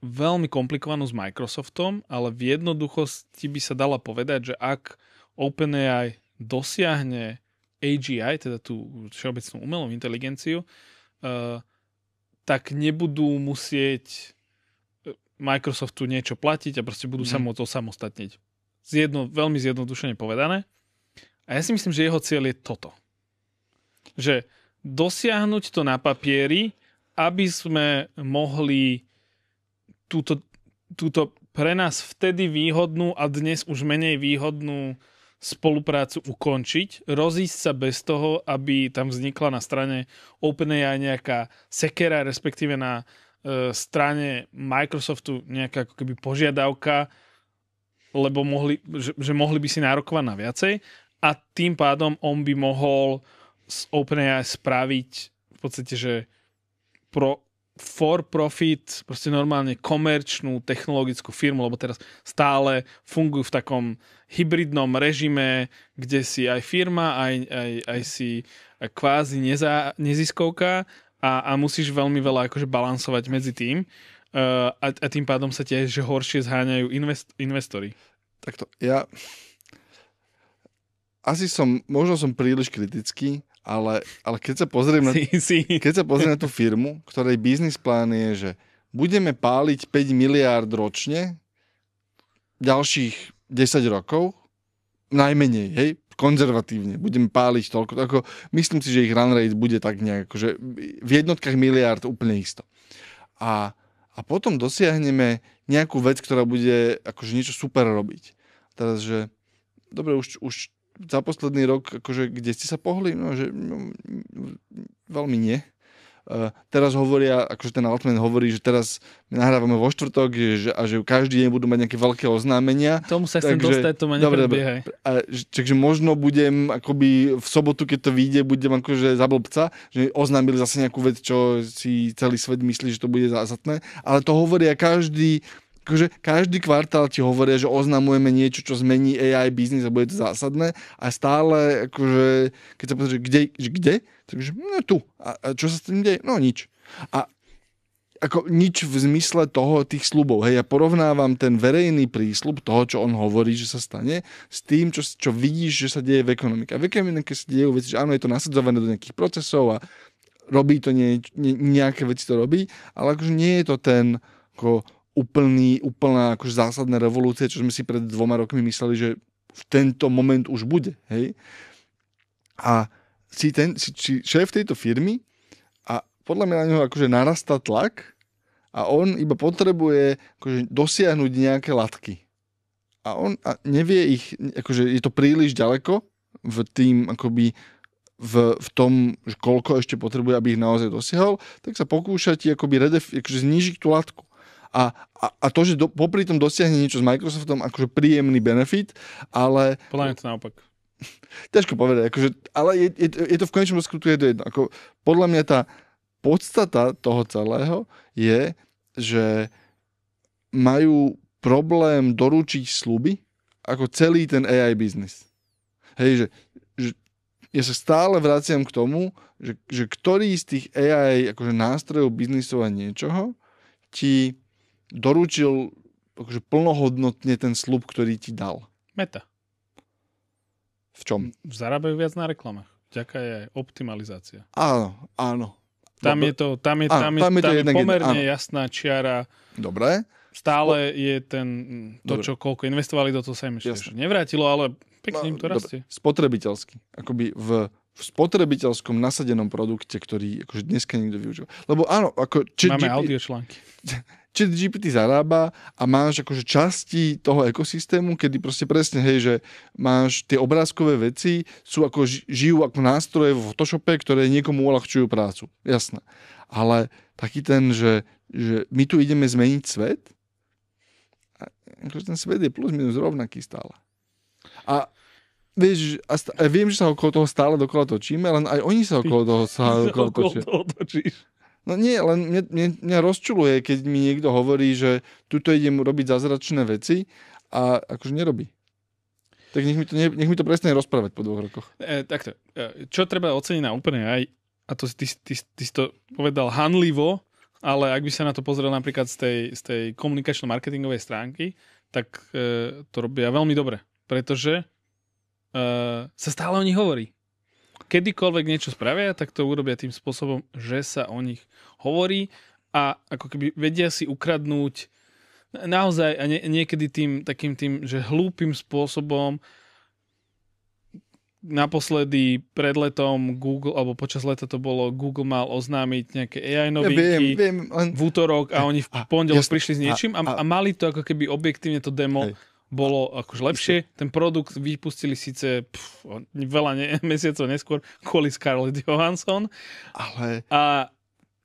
veľmi komplikovanú s Microsoftom, ale v jednoduchosti by sa dala povedať, že ak OpenAI dosiahne AGI, teda tú všeobecnú umelú inteligenciu, uh, tak nebudú musieť Microsoftu niečo platiť a proste budú mm. sa mhm. môcť osamostatniť. Zjedno, veľmi zjednodušene povedané. A ja si myslím, že jeho cieľ je toto. Že dosiahnuť to na papieri, aby sme mohli túto, túto pre nás vtedy výhodnú a dnes už menej výhodnú spoluprácu ukončiť, rozísť sa bez toho, aby tam vznikla na strane OpenAI nejaká sekera, respektíve na uh, E, strane Microsoftu nejaká ako keby požiadavka, lebo mohli, že, že mohli by si nárokovať na viacej a tým pádom on by mohol z OpenAI spraviť v podstate, že pro, for profit, proste normálne komerčnú technologickú firmu, lebo teraz stále fungujú v takom hybridnom režime, kde si aj firma, aj, aj, aj si kvázi nezá, neziskovka a, a musíš veľmi veľa akože balansovať medzi tým uh, a, a tým pádom sa tiež že horšie zháňajú invest, investori. Takto, ja asi som, možno som príliš kritický, ale, ale keď sa pozriem na, sí, Keď sa pozriem na tú firmu, ktorej biznis plán je, že budeme páliť 5 miliárd ročne ďalších 10 rokov, najmenej, hej, konzervatívne, budem páliť toľko, ako myslím si, že ich run rate bude tak nejak, že v jednotkách miliárd úplne isto. A, a potom dosiahneme nejakú vec, ktorá bude akože niečo super robiť. Teraz, že dobre, už, už za posledný rok, akože, kde ste sa pohli, no, že no, veľmi nie. Eh, teraz hovoria, akože ten Altman hovorí, že teraz nahrávame vo štvrtok že, a že každý deň budú mať nejaké veľké oznámenia. Tomu sa chcem dostať, to ma dobre, dobre. A, takže možno budem akoby v sobotu, keď to vyjde, budem akože za blbca, že oznámili zase nejakú vec, čo si celý svet myslí, že to bude zázatné. Ale to hovoria každý akože každý kvartál ti hovoria, že oznamujeme niečo, čo zmení AI biznis a bude to zásadné a stále, akože, keď sa pozrieš, kde, že kde, takže no tu. A, a čo sa s tým deje? No nič. A ako nič v zmysle toho tých slubov. Hej, ja porovnávam ten verejný prísľub toho, čo on hovorí, že sa stane, s tým, čo, čo vidíš, že sa deje v ekonomike. A v ekonomike sa dejú veci, že áno, je to nasadzované do nejakých procesov a robí to nie, nie, nejaké veci to robí, ale akože nie je to ten ako úplný, úplná akože zásadná revolúcia, čo sme si pred dvoma rokmi mysleli, že v tento moment už bude. Hej? A si, ten, si, si šéf tejto firmy a podľa mňa na neho akože narastá tlak a on iba potrebuje akože dosiahnuť nejaké latky. A on a nevie ich, akože je to príliš ďaleko v tým akoby v, v tom, že koľko ešte potrebuje, aby ich naozaj dosiahol, tak sa pokúša ti akoby redef, akože znižiť tú latku. A, a, a to, že do, popri tom dosiahne niečo s Microsoftom, akože príjemný benefit, ale... Podľa mňa to naopak. Ťažko povedať, akože, ale je, je, je to v konečnom rozkrutu je to jedno. Ako, podľa mňa tá podstata toho celého je, že majú problém doručiť sluby ako celý ten AI biznis. Hej, že, že ja sa stále vraciam k tomu, že, že ktorý z tých AI akože nástrojov biznisov a niečoho ti doručil akože plnohodnotne ten slub, ktorý ti dal. Meta. V čom? Zarábajú viac na reklamách. Ďaká je optimalizácia. Áno, áno. Tam je to, tam je, áno, tam je, tam je, tam pomerne áno. jasná čiara. Dobre. Stále Spo... je ten, to, Dobre. čo koľko investovali do toho sa im ešte nevrátilo, ale pekne no, im to rastie. Dobre. Spotrebiteľsky. Akoby v v spotrebiteľskom nasadenom produkte, ktorý akože dneska nikto využíva. Lebo áno, ako... Či Máme GP... audio články. Či GPT zarába a máš akože časti toho ekosystému, kedy proste presne, hej, že máš tie obrázkové veci, sú ako, žijú ako nástroje v Photoshope, ktoré niekomu uľahčujú prácu. Jasné. Ale taký ten, že, že my tu ideme zmeniť svet, a akože ten svet je plus minus rovnaký stále. A Vieš, a, st- a viem, že sa okolo toho stále dokola točíme, len aj oni sa okolo toho stále okolo točia. Toho točíš. No nie, len mňa, mňa, mňa rozčuluje, keď mi niekto hovorí, že tuto idem robiť zázračné veci a akože nerobí. Tak nech mi to, nech mi to presne rozprávať po dvoch rokoch. E, takto, e, čo treba oceniť na úplne aj, a to si, ty, ty, ty si to povedal hanlivo, ale ak by sa na to pozrel napríklad z tej, z tej komunikačno-marketingovej stránky, tak e, to robia veľmi dobre, pretože uh, sa stále o nich hovorí. Kedykoľvek niečo spravia, tak to urobia tým spôsobom, že sa o nich hovorí a ako keby vedia si ukradnúť naozaj a nie, niekedy tým takým tým, že hlúpým spôsobom naposledy pred letom Google, alebo počas leta to bolo, Google mal oznámiť nejaké AI novinky ja viem, viem, on... v útorok a oni v pondelok prišli s niečím a, a, a mali to ako keby objektívne to demo hej bolo akože lepšie. Ten produkt vypustili síce pf, veľa ne, mesiacov neskôr kvôli Scarlett Johansson. Ale... A,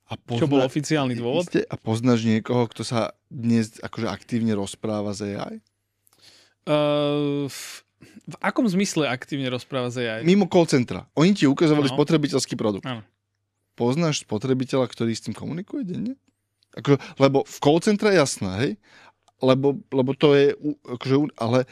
a pozna... Čo bol oficiálny dôvod? Isté, a poznáš niekoho, kto sa dnes akože aktívne rozpráva z AI? Uh, ehm, v, v akom zmysle aktívne rozpráva z AI? Mimo call centra. Oni ti ukazovali ano. spotrebiteľský produkt. Ano. Poznáš spotrebiteľa, ktorý s tým komunikuje denne? Ako, lebo v call je jasné, hej? lebo, lebo to je, akože, ale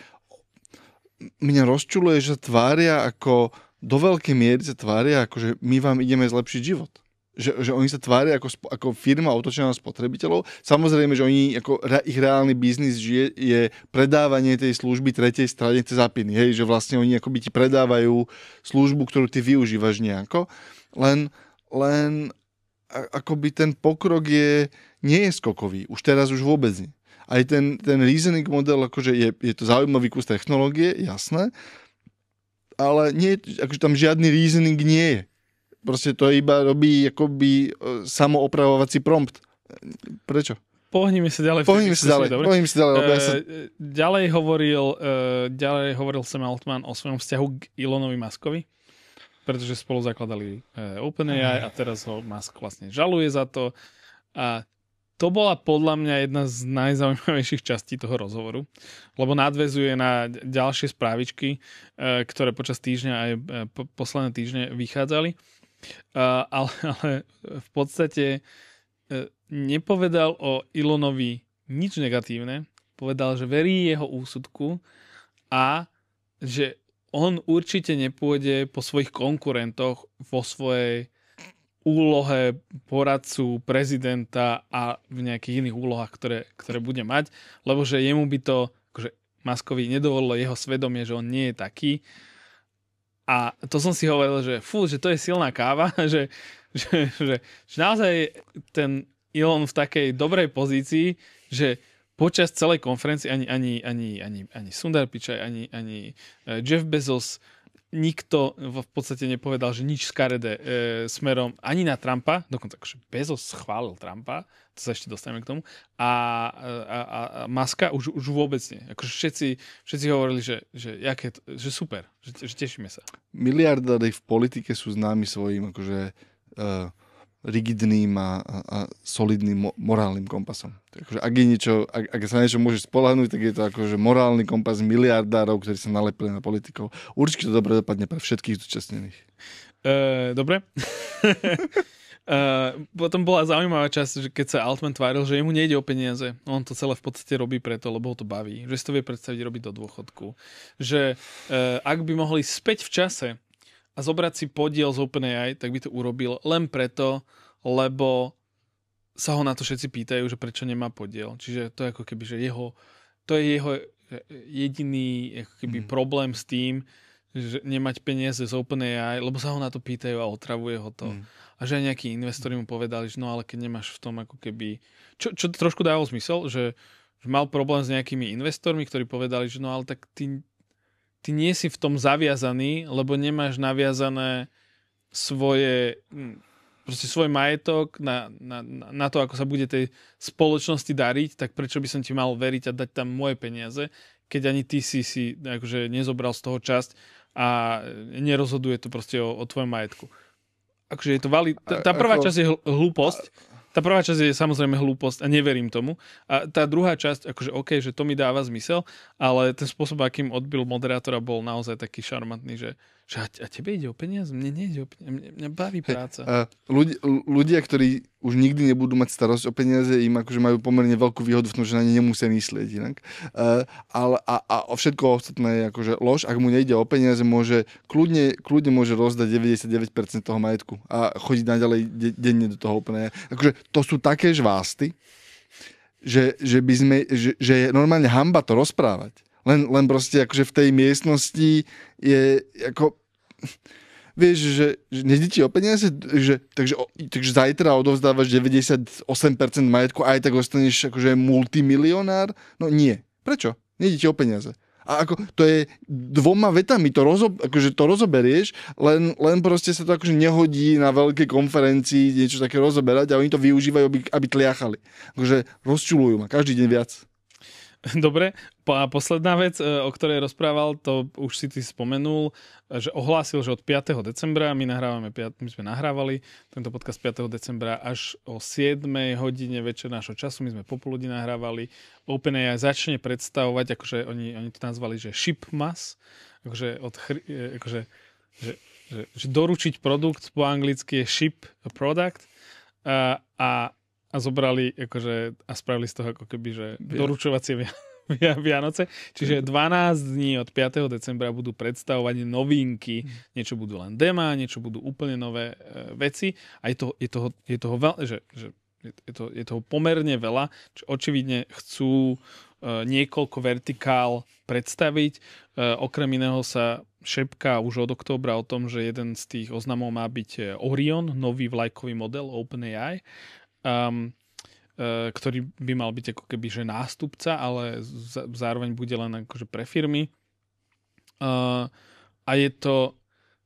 mňa rozčuluje, že tvária ako, do veľkej miery sa tvária ako, že my vám ideme zlepšiť život. Že, že oni sa tvária ako, ako firma otočená spotrebiteľov. Samozrejme, že oni, ako re, ich reálny biznis žije, je predávanie tej služby tretej strane cez apiny. Hej, že vlastne oni akoby ti predávajú službu, ktorú ty využívaš nejako. Len, len akoby ten pokrok je, nie je skokový. Už teraz už vôbec nie aj ten, ten reasoning model, akože je, je to zaujímavý kus technológie, jasné, ale nie, akože tam žiadny reasoning nie je. Proste to iba robí akoby e, samoopravovací prompt. Prečo? Pohnime sa ďalej. Pohnime sa ďalej. Pohnime sa ďalej. Uh, ja sa... E, ďalej hovoril, uh, ďalej hovoril Sam Altman o svojom vzťahu k Elonovi Maskovi, pretože spolu zakladali uh, OpenAI a teraz ho Musk vlastne žaluje za to. A to bola podľa mňa jedna z najzaujímavejších častí toho rozhovoru, lebo nadvezuje na ďalšie správičky, e, ktoré počas týždňa aj e, posledné týždne vychádzali. E, ale, ale v podstate nepovedal o Ilonovi nič negatívne, povedal, že verí jeho úsudku a že on určite nepôjde po svojich konkurentoch vo svojej úlohe poradcu prezidenta a v nejakých iných úlohách, ktoré, ktoré bude mať, lebo že jemu by to akože Maskovi nedovolilo jeho svedomie, že on nie je taký. A to som si hovoril, že fú, že to je silná káva, že, že, že, že naozaj ten Elon v takej dobrej pozícii, že počas celej konferencie ani, ani, ani, ani, ani Sundar Pichai, ani, ani eh, Jeff Bezos, nikto v podstate nepovedal, že nič škaredé e, smerom ani na Trumpa, dokonca akože Bezos schválil Trumpa, to sa ešte dostaneme k tomu, a, a, a, a Maska už, už vôbec nie. Akože všetci, všetci hovorili, že, že, jaké to, že super, že, že tešíme sa. Miliardári v politike sú známi svojím akože... E, rigidným a, a solidným morálnym kompasom. Takže akože ak, je niečo, ak, ak sa niečo môže spolahnuť tak je to akože morálny kompas miliardárov, ktorí sa nalepili na politikov. Určite to dobre dopadne pre všetkých zúčastnených. E, dobre. Uh, potom bola zaujímavá časť, že keď sa Altman tváril, že jemu nejde o peniaze. On to celé v podstate robí preto, lebo ho to baví. Že si to vie predstaviť robiť do dôchodku. Že uh, ak by mohli späť v čase a zobrať si podiel z OpenAI, tak by to urobil len preto, lebo sa ho na to všetci pýtajú, že prečo nemá podiel. Čiže to je ako keby, že jeho, to je jeho eh, jediný ako keby mm. problém s tým, že nemať peniaze z OpenAI, lebo sa ho na to pýtajú a otravuje ho to. Mm. A že aj nejakí investori mu povedali, že no ale keď nemáš v tom ako keby... Čo, čo trošku dávalo zmysel, že, že mal problém s nejakými investormi, ktorí povedali, že no ale tak ty ty nie si v tom zaviazaný, lebo nemáš naviazané svoje hm, proste svoj majetok na, na, na to, ako sa bude tej spoločnosti dariť, tak prečo by som ti mal veriť a dať tam moje peniaze, keď ani ty si si akože nezobral z toho časť a nerozhoduje to proste o, o tvojom majetku. Akože je to valid... Tá, tá prvá časť je hlúposť, tá prvá časť je samozrejme hlúposť a neverím tomu. A tá druhá časť, akože OK, že to mi dáva zmysel, ale ten spôsob, akým odbil moderátora, bol naozaj taký šarmantný, že že a, tebe ide o peniaze? Mne nejde o peniaze, mne, mne baví práca. Hey, ľudia, ľudia, ktorí už nikdy nebudú mať starosť o peniaze, im akože majú pomerne veľkú výhodu v tom, že na ne nemusia myslieť inak. Uh, ale, a, a o všetko ostatné je akože lož. Ak mu nejde o peniaze, môže, kľudne, kľudne môže rozdať 99% toho majetku a chodiť naďalej de, denne do toho úplne. Akože to sú také žvásty, že, že, by sme, že, že je normálne hamba to rozprávať. Len, len proste akože v tej miestnosti je ako vieš, že, že nejde ti o peniaze, že, takže, takže zajtra odovzdávaš 98% majetku a aj tak ostaneš akože multimilionár? No nie. Prečo? Nejde ti o peniaze. A ako, to je dvoma vetami, to, rozo, akože to rozoberieš, len, len proste sa to akože nehodí na veľké konferencii niečo také rozoberať a oni to využívajú, aby, aby tliachali. Akože rozčulujú ma každý deň viac. Dobre, a posledná vec, e, o ktorej rozprával, to už si ty spomenul, e, že ohlásil, že od 5. decembra, my nahrávame, 5, my sme nahrávali tento podcast 5. decembra až o 7. hodine večer nášho času, my sme popoludní nahrávali, OpenAI začne predstavovať, akože oni, oni to nazvali, že mass, akože, od e, akože že, že, že, že doručiť produkt po anglicky je ship a product a, a a zobrali akože, a spravili z toho ako keby, že Via. doručovacie Vianoce. Čiže 12 dní od 5. decembra budú predstavovať novinky. Mhm. Niečo budú len dema, niečo budú úplne nové e, veci. A je toho, je toho, je toho veľa, že, že je, to, je toho pomerne veľa. Čo očividne chcú e, niekoľko vertikál predstaviť. E, okrem iného sa šepka už od októbra o tom, že jeden z tých oznamov má byť e, Orion, nový vlajkový model OpenAI um, uh, ktorý by mal byť ako keby že nástupca, ale z, zároveň bude len akože pre firmy. Uh, a je to,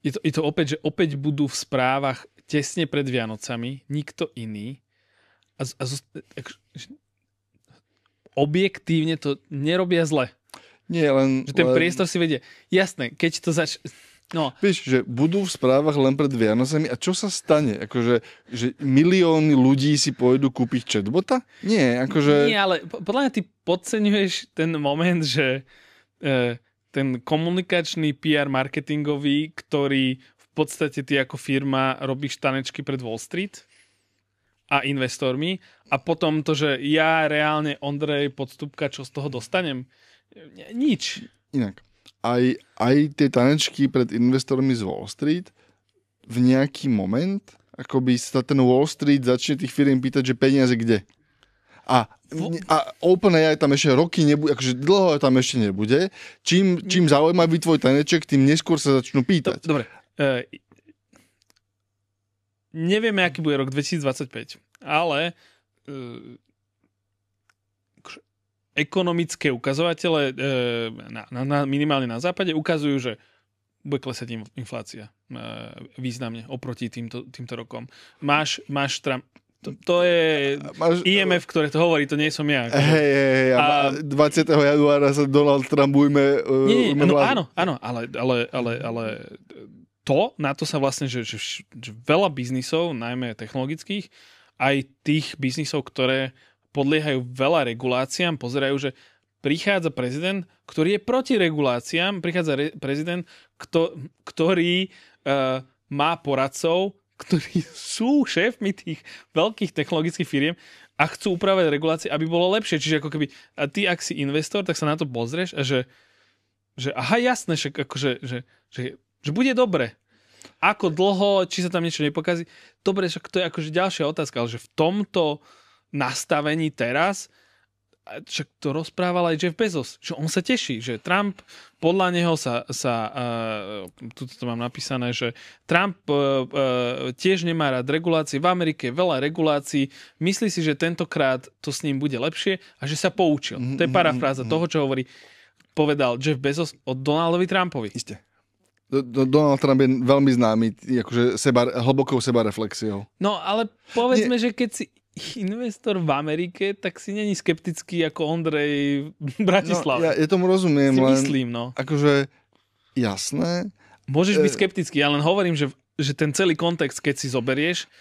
je to, je to opäť, že opäť budú v správach tesne pred Vianocami, nikto iný. A, a zo, ak, akože, objektívne to nerobia zle. Nie, len... Že ten len... priestor si vedie. Jasné, keď to zač... No. Vieš, že budú v správach len pred Vianocami a čo sa stane? Akože, že milióny ľudí si pôjdu kúpiť chatbota? Nie, akože... Nie, ale podľa mňa ty podceňuješ ten moment, že e, ten komunikačný PR marketingový, ktorý v podstate ty ako firma robíš tanečky pred Wall Street a investormi a potom to, že ja reálne Ondrej Podstupka, čo z toho dostanem? E, nič. Inak aj, aj tie tanečky pred investormi z Wall Street v nejaký moment akoby sa ten Wall Street začne tých firiem pýtať, že peniaze kde. A, a OpenAI tam ešte roky nebude, akože dlho tam ešte nebude. Čím, čím zaujímavý tvoj taneček, tým neskôr sa začnú pýtať. Dobre. Uh, nevieme, aký bude rok 2025, ale uh, ekonomické ukazovatele eh, na, na, na, minimálne na západe ukazujú, že bude klesať inflácia eh, významne oproti týmto, týmto rokom. Máš, máš Trump, to, to je Máš, IMF, ktoré to hovorí, to nie som ja. Hej, hej, hej. A, 20. januára sa Donald Trump ujme... Uh, nie, nie, ujme no, áno, áno, ale, ale, ale, ale to, na to sa vlastne, že, že, že veľa biznisov, najmä technologických, aj tých biznisov, ktoré podliehajú veľa reguláciám, pozerajú, že prichádza prezident, ktorý je proti reguláciám, prichádza re- prezident, kto, ktorý uh, má poradcov, ktorí sú šéfmi tých veľkých technologických firiem a chcú upravať regulácie, aby bolo lepšie. Čiže ako keby, a ty ak si investor, tak sa na to pozrieš a že, že aha, jasné, že, akože, že, že, že bude dobre. Ako dlho, či sa tam niečo nepokazí. Dobre, však to je akože ďalšia otázka, ale že v tomto uh, nastavení teraz, však to rozprával aj Jeff Bezos, že on sa teší, že Trump, podľa neho sa, sa uh, e, tu to mám napísané, že Trump uh, uh, tiež nemá rád regulácie, v Amerike je veľa regulácií, myslí si, že tentokrát to s ním bude lepšie a že sa poučil. mm to je mm-hmm, parafráza mm toho, čo hovorí, povedal Jeff Bezos od Donaldovi Trumpovi. Isté. Donald Trump je veľmi známy akože seba, hlbokou sebareflexiou. No ale povedzme, Nie. že keď si investor v Amerike, tak si není skeptický ako Ondrej Bratislav. No, ja, ja tomu rozumiem, si len myslím, no. akože jasné. Môžeš e... byť skeptický, ja len hovorím, že, že ten celý kontext, keď si zoberieš,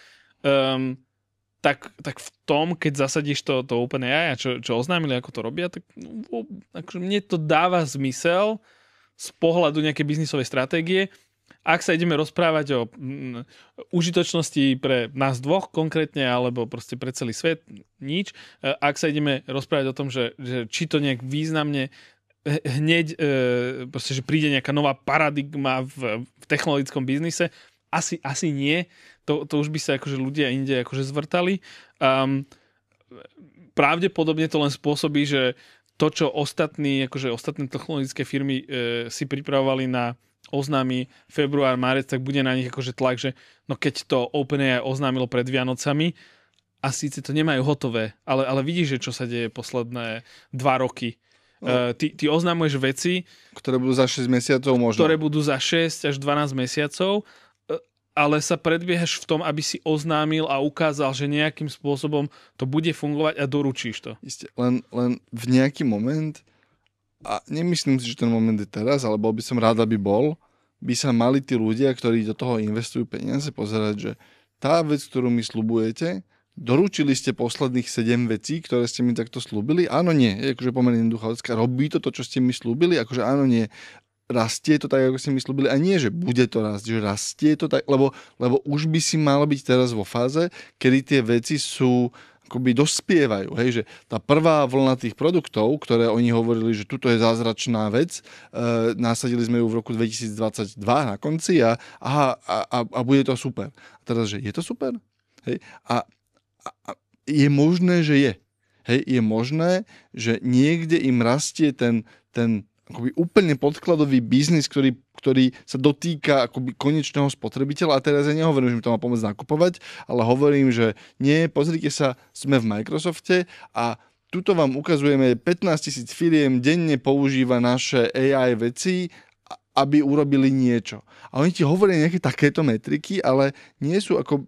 um, tak, tak v tom, keď zasadíš to, to aj, a čo, čo oznámili, ako to robia, tak no, akože mne to dáva zmysel z pohľadu nejakej biznisovej stratégie, ak sa ideme rozprávať o mm, užitočnosti pre nás dvoch konkrétne, alebo proste pre celý svet, nič. E, ak sa ideme rozprávať o tom, že, že či to nejak významne hneď, e, proste, že príde nejaká nová paradigma v, v technologickom biznise, asi, asi nie. To, to už by sa akože ľudia inde akože zvrtali. Um, pravdepodobne to len spôsobí, že to, čo ostatní, akože ostatné technologické firmy e, si pripravovali na oznámi február, marec, tak bude na nich akože tlak, že no keď to OpenAI oznámilo pred Vianocami, a síce to nemajú hotové, ale, ale vidíš, že čo sa deje posledné dva roky. No. Uh, ty, ty oznámuješ veci, ktoré budú za 6 mesiacov možno. Ktoré budú za 6 až 12 mesiacov, e, ale sa predbiehaš v tom, aby si oznámil a ukázal, že nejakým spôsobom to bude fungovať a doručíš to. Isté, len, len v nejaký moment a nemyslím si, že ten moment je teraz, ale bol by som rád, aby bol, by sa mali tí ľudia, ktorí do toho investujú peniaze, pozerať, že tá vec, ktorú mi slubujete, doručili ste posledných 7 vecí, ktoré ste mi takto slúbili? Áno, nie. Je akože pomerne jednoduchá otázka. Robí to to, čo ste mi slúbili? Akože áno, nie. Rastie to tak, ako ste mi slúbili? A nie, že bude to rast, že rastie to tak, lebo, lebo už by si mal byť teraz vo fáze, kedy tie veci sú akoby dospievajú. Hej, že tá prvá vlna tých produktov, ktoré oni hovorili, že tuto je zázračná vec, e, nasadili sme ju v roku 2022 na konci a, aha, a, a, a bude to super. A teraz, že je to super? Hej, a, a je možné, že je. Hej, je možné, že niekde im rastie ten, ten akoby úplne podkladový biznis, ktorý, ktorý sa dotýka akoby konečného spotrebiteľa. A teraz ja nehovorím, že mi to má pomôcť nakupovať, ale hovorím, že nie, pozrite sa, sme v Microsofte a tuto vám ukazujeme 15 tisíc firiem denne používa naše AI veci, aby urobili niečo. A oni ti hovoria nejaké takéto metriky, ale nie sú ako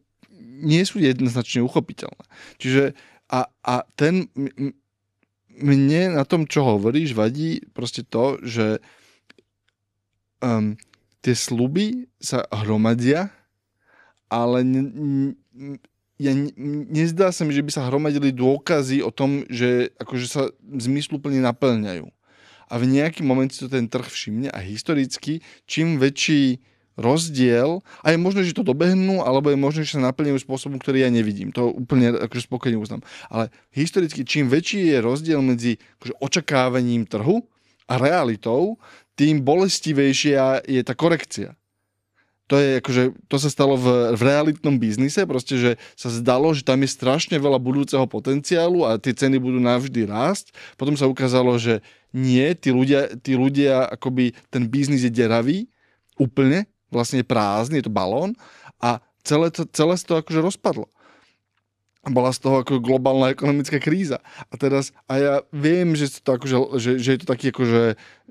nie sú jednoznačne uchopiteľné. Čiže a, a ten, mne na tom, čo hovoríš, vadí proste to, že um, tie sluby sa hromadia, ale ne, ne, ja, ne, nezdá sa mi, že by sa hromadili dôkazy o tom, že akože sa zmysluplne naplňajú. A v nejaký moment si to ten trh všimne a historicky, čím väčší rozdiel a je možné, že to dobehnú, alebo je možné, že sa naplňujú spôsobom, ktorý ja nevidím. To úplne akože spokojne uznám. Ale historicky, čím väčší je rozdiel medzi akože, očakávaním trhu a realitou, tým bolestivejšia je tá korekcia. To, je akože, to sa stalo v, v realitnom biznise, proste, že sa zdalo, že tam je strašne veľa budúceho potenciálu a tie ceny budú navždy rásť. Potom sa ukázalo, že nie, tí ľudia, tí ľudia akoby ten biznis je deravý, úplne vlastne prázdny, je to balón a celé to, celé to akože rozpadlo. A Bola z toho ako globálna ekonomická kríza. A teraz, a ja viem, že, to akože, že, že je to taký akože,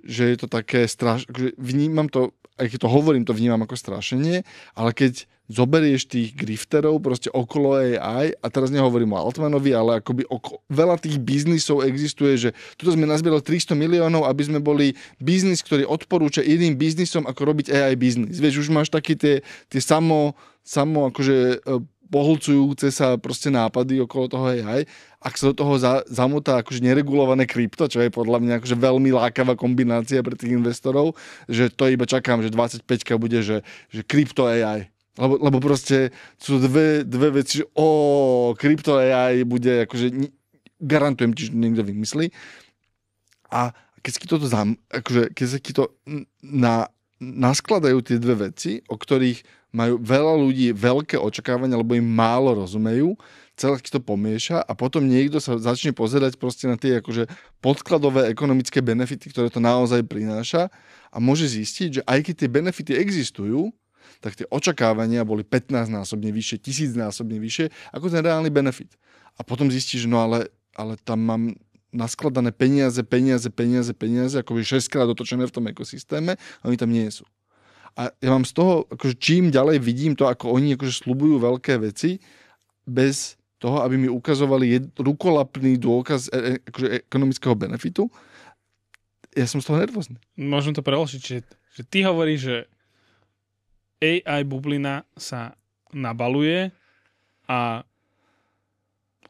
že je to také straš... Akože vnímam to, aj keď to hovorím, to vnímam ako strašenie, ale keď zoberieš tých grifterov proste okolo AI a teraz nehovorím o Altmanovi, ale akoby oko, veľa tých biznisov existuje, že tuto sme nazbierali 300 miliónov, aby sme boli biznis, ktorý odporúča iným biznisom, ako robiť AI biznis. Vieš, už máš také tie, tie samo, samo akože e, pohľcujúce sa proste nápady okolo toho AI, ak sa do toho za, zamotá akože neregulované krypto, čo je podľa mňa akože veľmi lákavá kombinácia pre tých investorov, že to iba čakám, že 25 bude, že, že krypto AI. Lebo, lebo proste sú dve, dve veci, že o, krypto AI bude, akože garantujem ti, že niekto vymyslí. A keď si toto, zám, akože, keď si to na, naskladajú tie dve veci, o ktorých majú veľa ľudí veľké očakávania, lebo im málo rozumejú, celé to pomieša a potom niekto sa začne pozerať proste na tie akože podkladové ekonomické benefity, ktoré to naozaj prináša a môže zistiť, že aj keď tie benefity existujú, tak tie očakávania boli 15-násobne vyššie, násobne vyššie ako ten reálny benefit. A potom zistíš, no ale, ale tam mám naskladané peniaze, peniaze, peniaze, peniaze, akoby 6 krát dotočené v tom ekosystéme a oni tam nie sú. A ja mám z toho, akože čím ďalej vidím to, ako oni akože slubujú veľké veci, bez toho, aby mi ukazovali jed, rukolapný dôkaz e, e- akože ekonomického benefitu, ja som z toho nervózny. Môžem to preložiť, že, že ty hovoríš, že AI bublina sa nabaluje a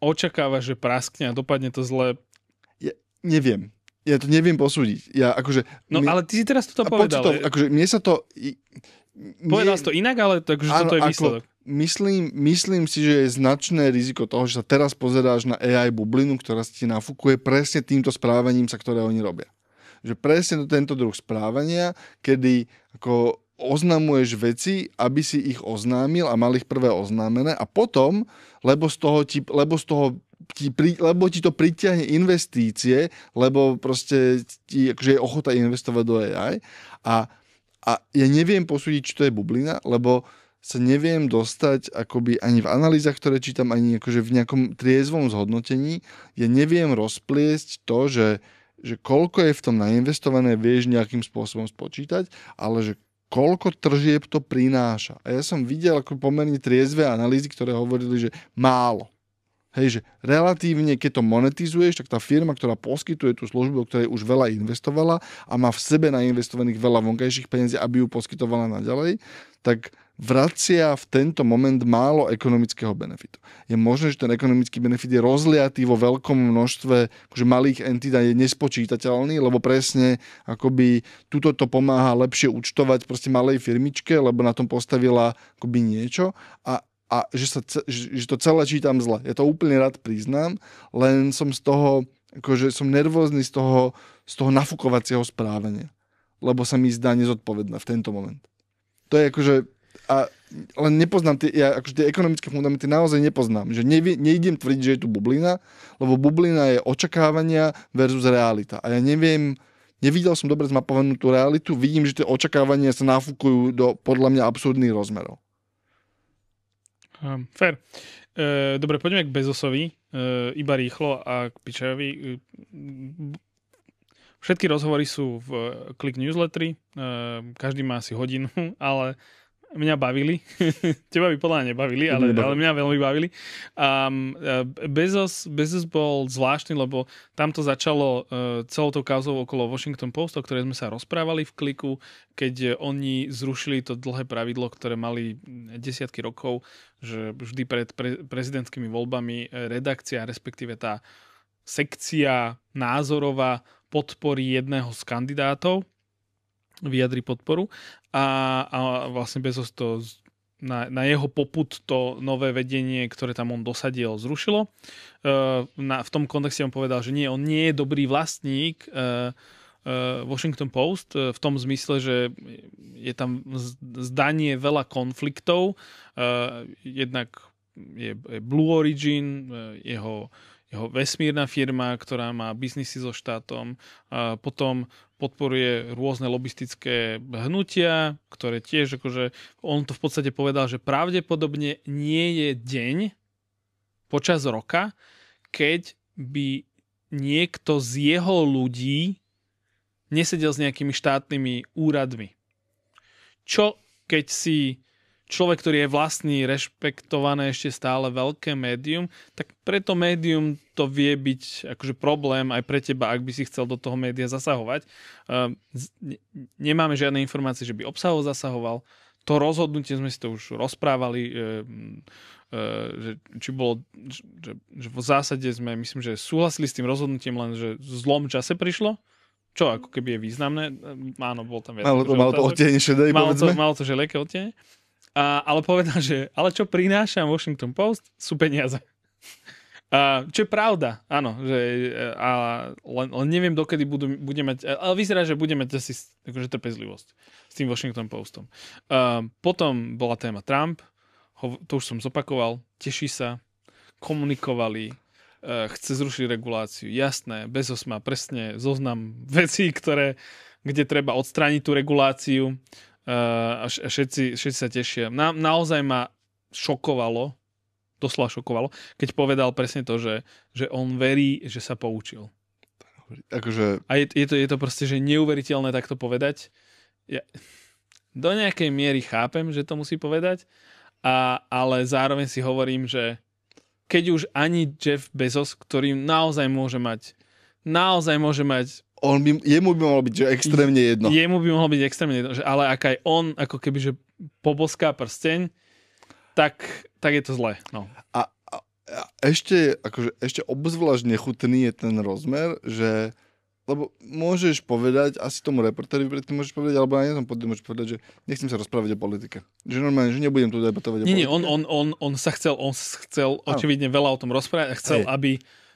očakáva, že praskne a dopadne to zle. Ja neviem. Ja to neviem posúdiť. Ja akože... No mne... ale ty si teraz toto povedal. To, akože mne sa to... Povedal mne... si to inak, ale takže áno, toto je výsledok. Ako, myslím, myslím si, že je značné riziko toho, že sa teraz pozeráš na AI bublinu, ktorá ti nafúkuje presne týmto správaním sa, ktoré oni robia. Že presne tento druh správania, kedy ako oznamuješ veci, aby si ich oznámil a mal ich prvé oznámené a potom, lebo z toho, ti, lebo z toho ti, lebo ti to pritiahne investície, lebo proste ti akože je ochota investovať do AI a, a ja neviem posúdiť, či to je bublina, lebo sa neviem dostať akoby ani v analýzach, ktoré čítam, ani akože v nejakom triezvom zhodnotení, ja neviem rozpliesť to, že, že koľko je v tom nainvestované, vieš nejakým spôsobom spočítať, ale že koľko tržieb to prináša. A ja som videl ako pomerne triezve analýzy, ktoré hovorili, že málo. Hej, že relatívne, keď to monetizuješ, tak tá firma, ktorá poskytuje tú službu, o ktorej už veľa investovala a má v sebe nainvestovaných veľa vonkajších peniazí, aby ju poskytovala naďalej, tak vracia v tento moment málo ekonomického benefitu. Je možné, že ten ekonomický benefit je rozliatý vo veľkom množstve akože malých entít a je nespočítateľný, lebo presne akoby túto to pomáha lepšie účtovať proste malej firmičke, lebo na tom postavila akoby niečo a a že, sa, že to celé čítam zle. Ja to úplne rád priznám, len som z toho, akože som nervózny z toho, z toho nafukovacieho správania, lebo sa mi zdá nezodpovedná v tento moment. To je akože a len nepoznám tie, ja akože tie ekonomické fundamenty naozaj nepoznám. Že nevie, nejdem tvrdiť, že je tu bublina, lebo bublina je očakávania versus realita. A ja neviem, nevidel som dobre zmapovanú tú realitu, vidím, že tie očakávania sa nafúkujú do podľa mňa absurdných rozmerov. Um, hm, fair. E, dobre, poďme k Bezosovi, e, iba rýchlo a k Pičajovi. E, všetky rozhovory sú v Click Newsletter. e, každý má asi hodinu, ale mňa bavili. Teba by podľa mňa nebavili, ale, ale mňa veľmi bavili. Um, Bezos, Bezos bol zvláštny, lebo tam to začalo uh, celou tou kauzou okolo Washington Post, o ktorej sme sa rozprávali v kliku, keď oni zrušili to dlhé pravidlo, ktoré mali desiatky rokov, že vždy pred pre, prezidentskými voľbami e, redakcia, respektíve tá sekcia názorová podporí jedného z kandidátov vyjadri podporu a, a vlastne Bezos to na, na jeho poput to nové vedenie, ktoré tam on dosadil, zrušilo. E, na, v tom kontexte on povedal, že nie, on nie je dobrý vlastník e, e Washington Post e, v tom zmysle, že je tam zdanie veľa konfliktov. E, jednak je Blue Origin, jeho, jeho vesmírna firma, ktorá má biznisy so štátom, a potom podporuje rôzne lobistické hnutia, ktoré tiež akože, on to v podstate povedal, že pravdepodobne nie je deň počas roka, keď by niekto z jeho ľudí nesedel s nejakými štátnymi úradmi. Čo keď si človek, ktorý je vlastný, rešpektované ešte stále veľké médium, tak preto médium to vie byť akože problém aj pre teba, ak by si chcel do toho média zasahovať. Ehm, nemáme žiadne informácie, že by obsahu zasahoval. To rozhodnutie sme si to už rozprávali, ehm, ehm, že, či bolo, že, že v zásade sme, myslím, že súhlasili s tým rozhodnutím, len že v zlom čase prišlo, čo ako keby je významné. Áno, bol tam viac. Malo to, malo to odtieň šedej, malo to, malo to leké odtieň. A, ale povedal, že ale čo prináša Washington Post, sú peniaze. A, čo je pravda, áno. Že, a, len, len neviem, dokedy budú, budeme mať... Ale vyzerá, že budeme mať asi akože, trpezlivosť s tým Washington Postom. A, potom bola téma Trump. Ho, to už som zopakoval. Teší sa. Komunikovali e, chce zrušiť reguláciu. Jasné, bez osma, presne zoznam vecí, ktoré, kde treba odstrániť tú reguláciu. Uh, a všetci, všetci sa tešia. Na, naozaj ma šokovalo, doslova šokovalo, keď povedal presne to, že, že on verí, že sa poučil. Akože... A je, je, to, je to proste, že neuveriteľné takto povedať. Ja do nejakej miery chápem, že to musí povedať, a, ale zároveň si hovorím, že keď už ani Jeff Bezos, ktorým naozaj môže mať naozaj môže mať on by, jemu by mohlo byť že extrémne jedno. Jemu by mohlo byť extrémne jedno, že, ale ak aj on ako keby, že poboská prsteň, tak, tak je to zlé. No. A, a, a ešte, akože, ešte obzvlášť nechutný je ten rozmer, že lebo môžeš povedať, asi tomu reportérovi predtým môžeš povedať, alebo aj ja tam potom môžeš povedať, že nechcem sa rozprávať o politike. Že normálne, že nebudem tu debatovať nie, o politike. Nie, on, on, on, on sa chcel, on chcel ano. očividne veľa o tom rozprávať a chcel, Hej. aby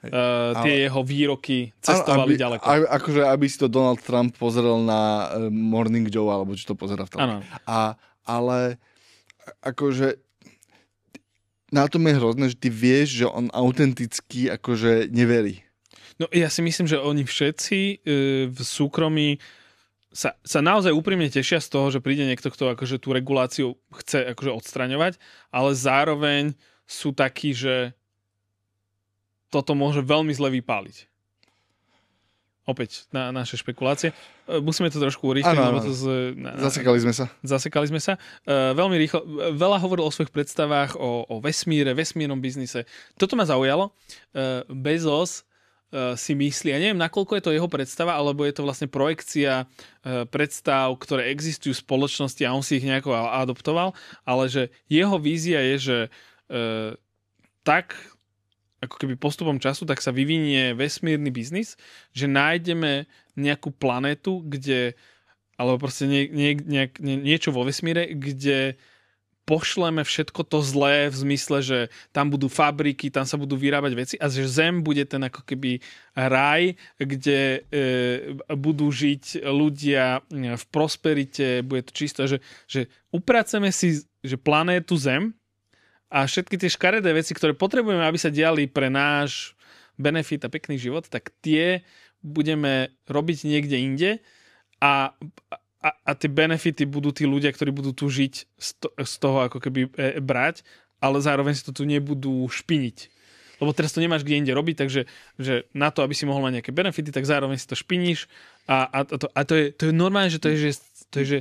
uh, tie ale, jeho výroky cestovali aby, ďaleko. A, akože, aby si to Donald Trump pozrel na eh, Morning Joe, alebo či to pozera v telke. A, ale akože na tom je hrozné, že ty vieš, že on autenticky akože neverí. No ja si myslím, že oni všetci e, v súkromí sa, sa naozaj úprimne tešia z toho, že príde niekto, kto akože tú reguláciu chce akože odstraňovať, ale zároveň sú takí, že toto môže veľmi zle vypáliť. Opäť na naše špekulácie. E, musíme to trošku urýchliť. Ano, ano. To z, zasekali sme sa. Zasekali sme sa. E, veľmi rýchlo. Veľa hovoril o svojich predstavách, o, o vesmíre, vesmírnom biznise. Toto ma zaujalo. E, Bezos si myslí, a neviem, nakoľko je to jeho predstava, alebo je to vlastne projekcia predstav, ktoré existujú v spoločnosti a on si ich nejako adoptoval, ale že jeho vízia je, že tak ako keby postupom času, tak sa vyvinie vesmírny biznis, že nájdeme nejakú planetu, kde, alebo proste nie, nie, nie, nie, niečo vo vesmíre, kde pošleme všetko to zlé v zmysle, že tam budú fabriky, tam sa budú vyrábať veci a že Zem bude ten ako keby raj, kde e, budú žiť ľudia v prosperite, bude to čisto, že, že upraceme si že planétu Zem, a všetky tie škaredé veci, ktoré potrebujeme, aby sa diali pre náš benefit a pekný život, tak tie budeme robiť niekde inde a, a, a tie benefity budú tí ľudia, ktorí budú tu žiť z, to, z toho ako keby e, brať, ale zároveň si to tu nebudú špiniť. Lebo teraz to nemáš kde inde robiť, takže že na to, aby si mohol mať nejaké benefity, tak zároveň si to špiníš a, a, a, to, a to, je, to je normálne, že to je že to je, že,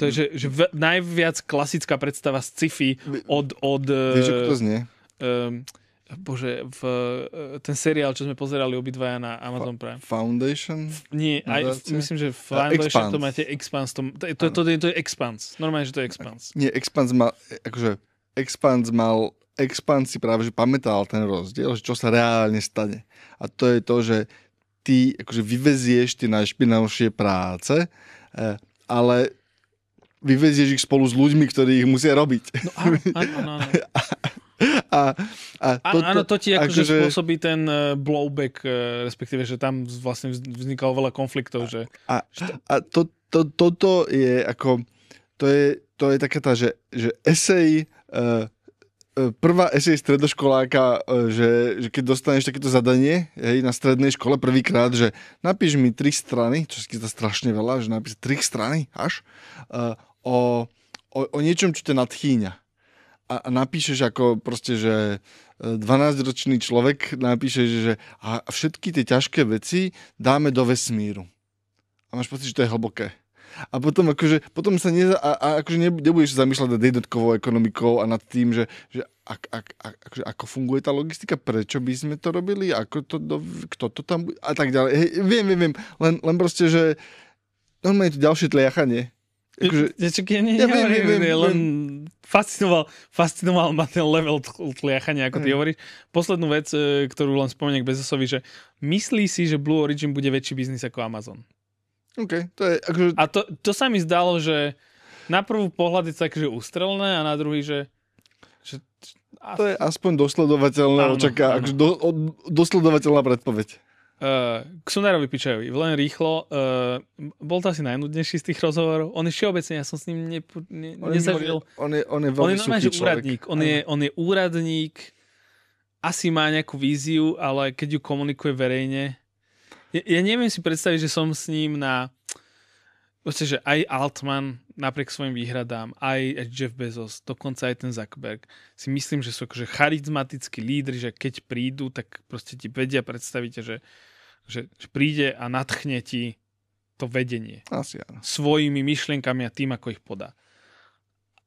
to je, že, že v, najviac klasická predstava z sci-fi od... od Vieš, ako to eh, znie? Um, bože, v, eh, ten seriál, čo sme pozerali obidvaja na Amazon Prime. Foundation? Nie, aj, myslím, že Foundation to máte Expanse. To, to, to, to, to je Expanse. Normálne, že to je Expanse. Nie, Expanse mal, akože, Expanse mal, Expanse si práve, že pamätal ten rozdiel, že čo sa reálne stane. A to je to, že ty akože vyvezieš tie najšpinavšie práce, eh, ale vyvezieš ich spolu s ľuďmi, ktorí ich musia robiť. No áno, áno, áno. A, a to, áno, áno, to ti akože že... Akože- spôsobí ten e, blowback, e, respektíve, že tam vlastne vznikalo veľa konfliktov. A, že... a, a to, to, toto je ako, to je, to je taká tá, že, že esej uh, E, prvá esej stredoškoláka, e, že, že keď dostaneš takéto zadanie hej, na strednej škole prvýkrát, že napíš mi tri strany, čo si to strašne veľa, že napíš tri strany až, uh, o, o, o niečom, čo ťa nadchýňa. A, a napíšeš ako proste, že 12-ročný človek napíše, že a všetky tie ťažké veci dáme do vesmíru. A máš pocit, že to je hlboké a potom akože, potom sa ne, a, a akože nebudeš zamýšľať nad jednotkovou ekonomikou a nad tým, že, že ak, ak, ak, akože ako funguje tá logistika, prečo by sme to robili, ako to, do, kto to tam, a tak ďalej. Hej, viem, viem, viem, len, len proste, že normálne je to ďalšie tliachanie. Akože, ja, čak, ja, nie, ja, viem, viem, viem, len fascinoval, fascinoval ma ten level tliachania, ako ty mm. hovoríš. Poslednú vec, e, ktorú len spomeniem k Bezosovi, že myslí si, že Blue Origin bude väčší biznis ako Amazon. Okay, to je, akože... A to, to sa mi zdalo, že na prvú pohľad je to akože ústrelné a na druhý, že... že As... To je aspoň dosledovateľná áno, očaká, áno. Akože do, o, dosledovateľná predpoveď. Uh, k Sunarovi Pičajovi, len rýchlo, uh, bol to asi najnudnejší z tých rozhovorov, on je všeobecne, ja som s ním ne, ne, on nezažil. Je, on je, on je veľmi on je suchý úradník, on je, on je úradník, asi má nejakú víziu, ale keď ju komunikuje verejne, ja, ja neviem si predstaviť, že som s ním na... Proste, že aj Altman, napriek svojim výhradám, aj Jeff Bezos, dokonca aj ten Zuckerberg, si myslím, že sú akože charizmatickí lídry, že keď prídu, tak proste ti vedia predstaviť, že, že, príde a natchne ti to vedenie. Asi áno. Svojimi myšlienkami a tým, ako ich podá.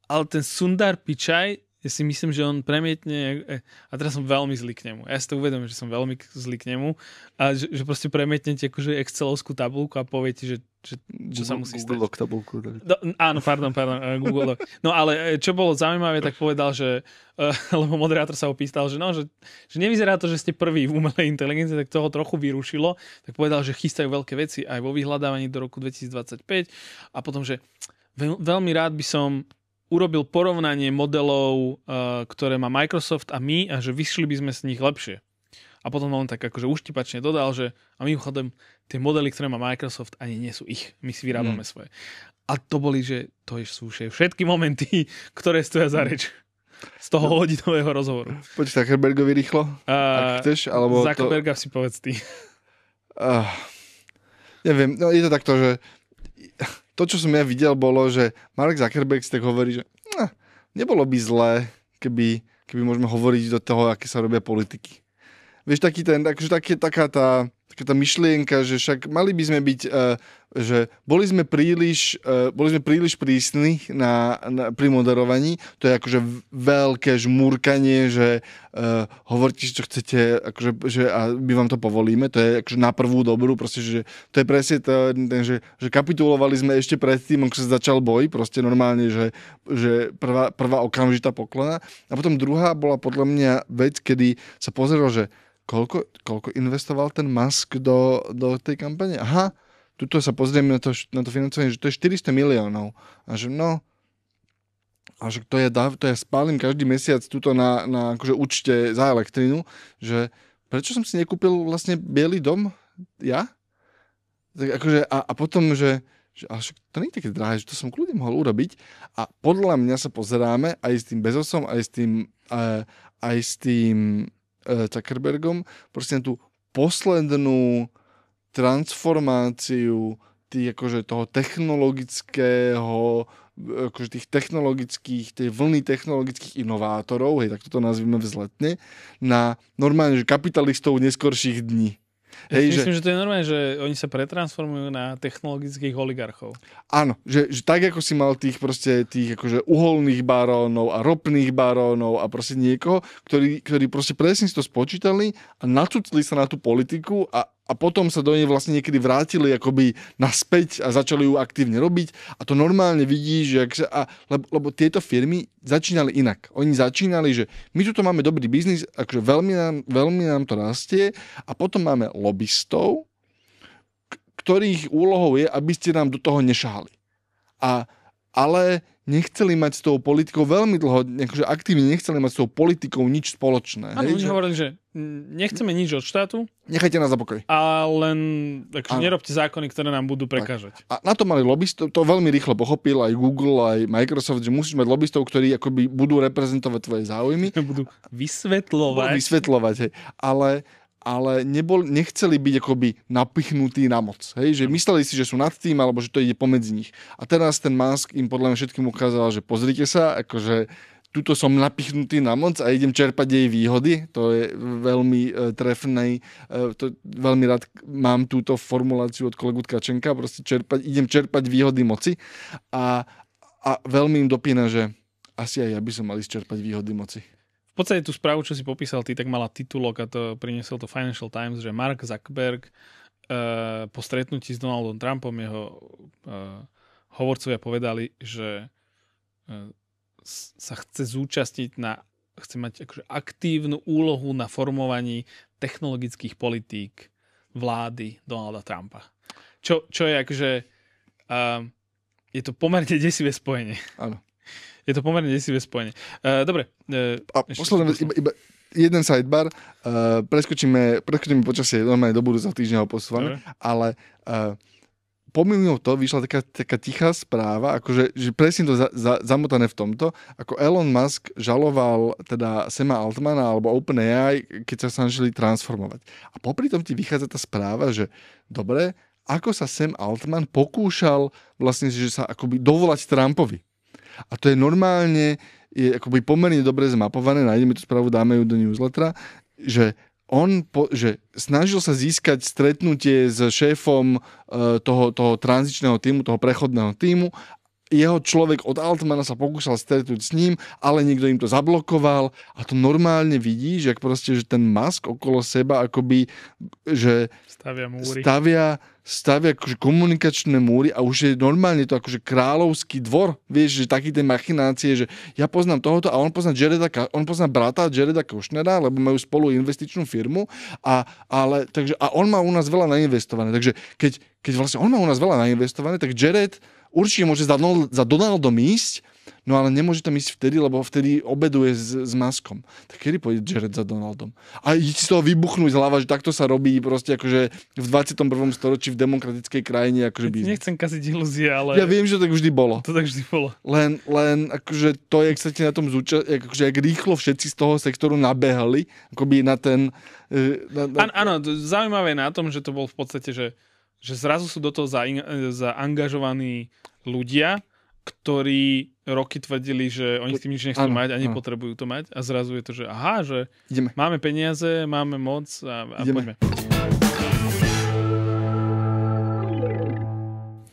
Ale ten Sundar Pichaj ja si myslím, že on premietne, e, e, a teraz som veľmi zlý k nemu, ja si to uvedomím, že som veľmi zlý k nemu, a že, že proste premietne ti akože excelovskú tabulku a poviete, že, že čo sa musí Google stať. tabulku. Tak. Do, áno, pardon, pardon, e, Google Doc. No ale čo bolo zaujímavé, tak povedal, že, lebo moderátor sa opýtal, že no, že, že nevyzerá to, že ste prvý v umelej inteligencii, tak toho trochu vyrušilo, tak povedal, že chystajú veľké veci aj vo vyhľadávaní do roku 2025 a potom, že veľ, veľmi rád by som urobil porovnanie modelov, eh, ktoré má Microsoft a my a že vyšli by sme z nich lepšie. A potom on tak akože uštipačne dodal, že a mimochodom tie modely, ktoré má Microsoft, ani nie sú ich. My si vyrábame mm. svoje. A to boli, že to sú všetky momenty, ktoré stoja za reč z toho no. hodinového rozhovoru. Poď Zuckerbergovi rýchlo, uh, ak eh, chceš, alebo Zuckerberga to... si povedz ty. Uh, ah. neviem, no je to takto, že to, čo som ja videl, bolo, že Mark Zuckerberg tak hovorí, že ne, eh, nebolo by zlé, keby, keby môžeme hovoriť do toho, aké sa robia politiky. Vieš, taký ten, akože taký, taká tá taká tá myšlienka, že však mali by sme byť, uh, že boli sme príliš, uh, boli sme príliš prísni na, na, pri moderovaní, to je akože veľké žmúrkanie, že uh, eh, hovoríte, čo chcete, akože, že a my vám to povolíme, to je akože na prvú dobrú, proste, že to je presne to, ten že, že kapitulovali sme ešte predtým, ako sa začal boj, proste normálne, že, že prvá, prvá okamžitá poklona a potom druhá bola podľa mňa vec, kedy sa pozrel, že koľko, koľko investoval ten Musk do, do tej kampane? Aha, tuto sa pozrieme na to, na to financovanie, že to je 400 miliónov. A že no, a že to je, to ja spálim každý mesiac tuto na, na akože účte za elektrinu, že prečo som si nekúpil vlastne biely dom? Ja? Tak akože, a, a potom, že, že a však to nie je také drahé, že to som kľudne mohol urobiť. A podľa mňa sa pozeráme aj s tým Bezosom, aj s tým, uh, aj s tým Eh, Zuckerbergom proste na tú poslednú transformáciu tých, akože toho technologického akože tých technologických, tej vlny technologických inovátorov, hej, tak toto nazvime vzletne, na normálne, že kapitalistov neskorších dní. Hej, myslím, že... že to je normálne, že oni sa pretransformujú na technologických oligarchov. Áno, že, že tak ako si mal tých proste tých akože uholných barónov a ropných barónov a proste niekoho, ktorí, ktorí proste presne si to spočítali a nacucli sa na tú politiku a a potom sa do nej vlastne niekedy vrátili akoby naspäť a začali ju aktívne robiť a to normálne vidíš, že ak sa, a, lebo, lebo tieto firmy začínali inak. Oni začínali, že my tu máme dobrý biznis, akože veľmi nám, veľmi nám to rastie a potom máme lobbystov, ktorých úlohou je, aby ste nám do toho nešahali. A ale nechceli mať s tou politikou veľmi dlho, akože aktívne nechceli mať s tou politikou nič spoločné. Áno, oni že... hovorili, že nechceme nič od štátu. Nechajte nás za pokoj. A len akože nerobte zákony, ktoré nám budú prekážať. a na to mali lobbystov, to veľmi rýchlo pochopil aj Google, aj Microsoft, že musíš mať lobbystov, ktorí akoby budú reprezentovať tvoje záujmy. budú vysvetľovať. Budú vysvetľovať, hej. Ale ale nebol, nechceli byť akoby napichnutí na moc. Hej? Že mysleli si, že sú nad tým, alebo že to ide pomedzi nich. A teraz ten Musk im podľa mňa všetkým ukázal, že pozrite sa, akože tuto som napichnutý na moc a idem čerpať jej výhody. To je veľmi e, trefnej, e, to, veľmi rád mám túto formuláciu od kolegu Tkačenka, proste čerpať, idem čerpať výhody moci a, a veľmi im dopína, že asi aj ja by som mal ísť čerpať výhody moci v podstate tú správu, čo si popísal ty, tak mala titulok a to priniesol to Financial Times, že Mark Zuckerberg uh, po stretnutí s Donaldom Trumpom jeho uh, hovorcovia povedali, že uh, sa chce zúčastniť na chce mať akože aktívnu úlohu na formovaní technologických politík vlády Donalda Trumpa. Čo, čo je akože uh, je to pomerne desivé spojenie. Áno je to pomerne desivé spojenie. Uh, dobre. Uh, a posledné, iba, iba jeden sidebar, uh, preskočíme, preskočíme počasie normálne do budúca týždňa ho posúvame, dobre. ale uh, pomýlil to, vyšla taká, taká tichá správa, akože že presne to za, za, zamotané v tomto, ako Elon Musk žaloval teda Sema Altmana alebo OpenAI, keď sa snažili transformovať. A popri tom ti vychádza tá správa, že dobre, ako sa Sam Altman pokúšal vlastne, že sa akoby dovolať Trumpovi. A to je normálne, je akoby pomerne dobre zmapované, nájdeme tú správu, dáme ju do newslettera, že on po, že snažil sa získať stretnutie s šéfom e, toho, toho tranzičného týmu, toho prechodného týmu jeho človek od Altmana sa pokúsal stretnúť s ním, ale niekto im to zablokoval a to normálne vidíš, že proste, že ten mask okolo seba akoby, že stavia, múry. stavia, stavia akože komunikačné múry a už je normálne to akože kráľovský dvor, vieš, že taký tie machinácie, že ja poznám tohoto a on pozná, Jareda, on pozná brata Jareda Kušnera, lebo majú spolu investičnú firmu a, ale, takže, a on má u nás veľa nainvestované, takže keď, keď vlastne on má u nás veľa nainvestované, tak Jared určite môže za, Donald, za Donaldom ísť, no ale nemôže tam ísť vtedy, lebo vtedy obeduje s, s maskom. Tak kedy pôjde Jared za Donaldom? A ide z toho vybuchnúť hlava, že takto sa robí proste akože v 21. storočí v demokratickej krajine. Akože ja Nechcem kaziť ilúzie, ale... Ja viem, že to tak vždy bolo. To tak vždy bolo. Len, len akože to, jak sa ti na tom zúča... akože jak rýchlo všetci z toho sektoru nabehali, akoby na ten... E, áno, na... Áno, zaujímavé na tom, že to bol v podstate, že že zrazu sú do toho zaangažovaní e, zaangažovaní ľudia, ktorí roky tvrdili, že oni s tým nič nechcú ano, mať a nepotrebujú to mať a zrazu je to, že aha, že Ideme. máme peniaze, máme moc a, a Ideme. poďme.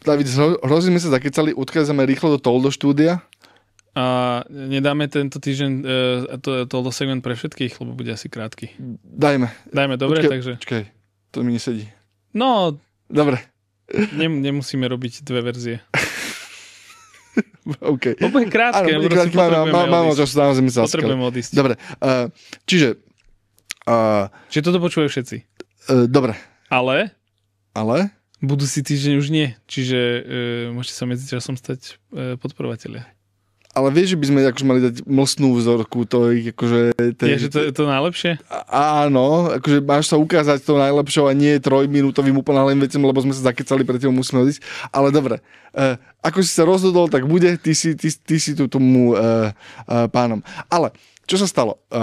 David, hrozí sa zakecali, odkázame rýchlo do Toldo štúdia. A nedáme tento týždeň e, to, Toldo segment pre všetkých, lebo bude asi krátky. Dajme. Dajme, dobre, Učkej, takže... Počkaj, to mi nesedí. No, Dobre. Nem, nemusíme robiť dve verzie. OK. Obe krátke. Áno, krátky, máme, má, málo času, tam sme sa Potrebujeme odísť. Dobre. Uh, čiže... Uh, čiže toto počúvajú všetci. Uh, dobre. Ale? Ale? Budúci týždeň už nie, čiže uh, môžete sa medzi časom stať uh, e, podporovateľia ale vieš, že by sme akože mali dať mlsnú vzorku, to je akože... Ten... je, že to je to najlepšie? A, áno, akože máš sa ukázať to najlepšou a nie trojminútovým uponáhleným vecem, lebo sme sa zakecali, predtým musíme odísť. Ale dobre, e, ako si sa rozhodol, tak bude, ty si, ty, ty si tu tomu e, e, pánom. Ale, čo sa stalo? E, e,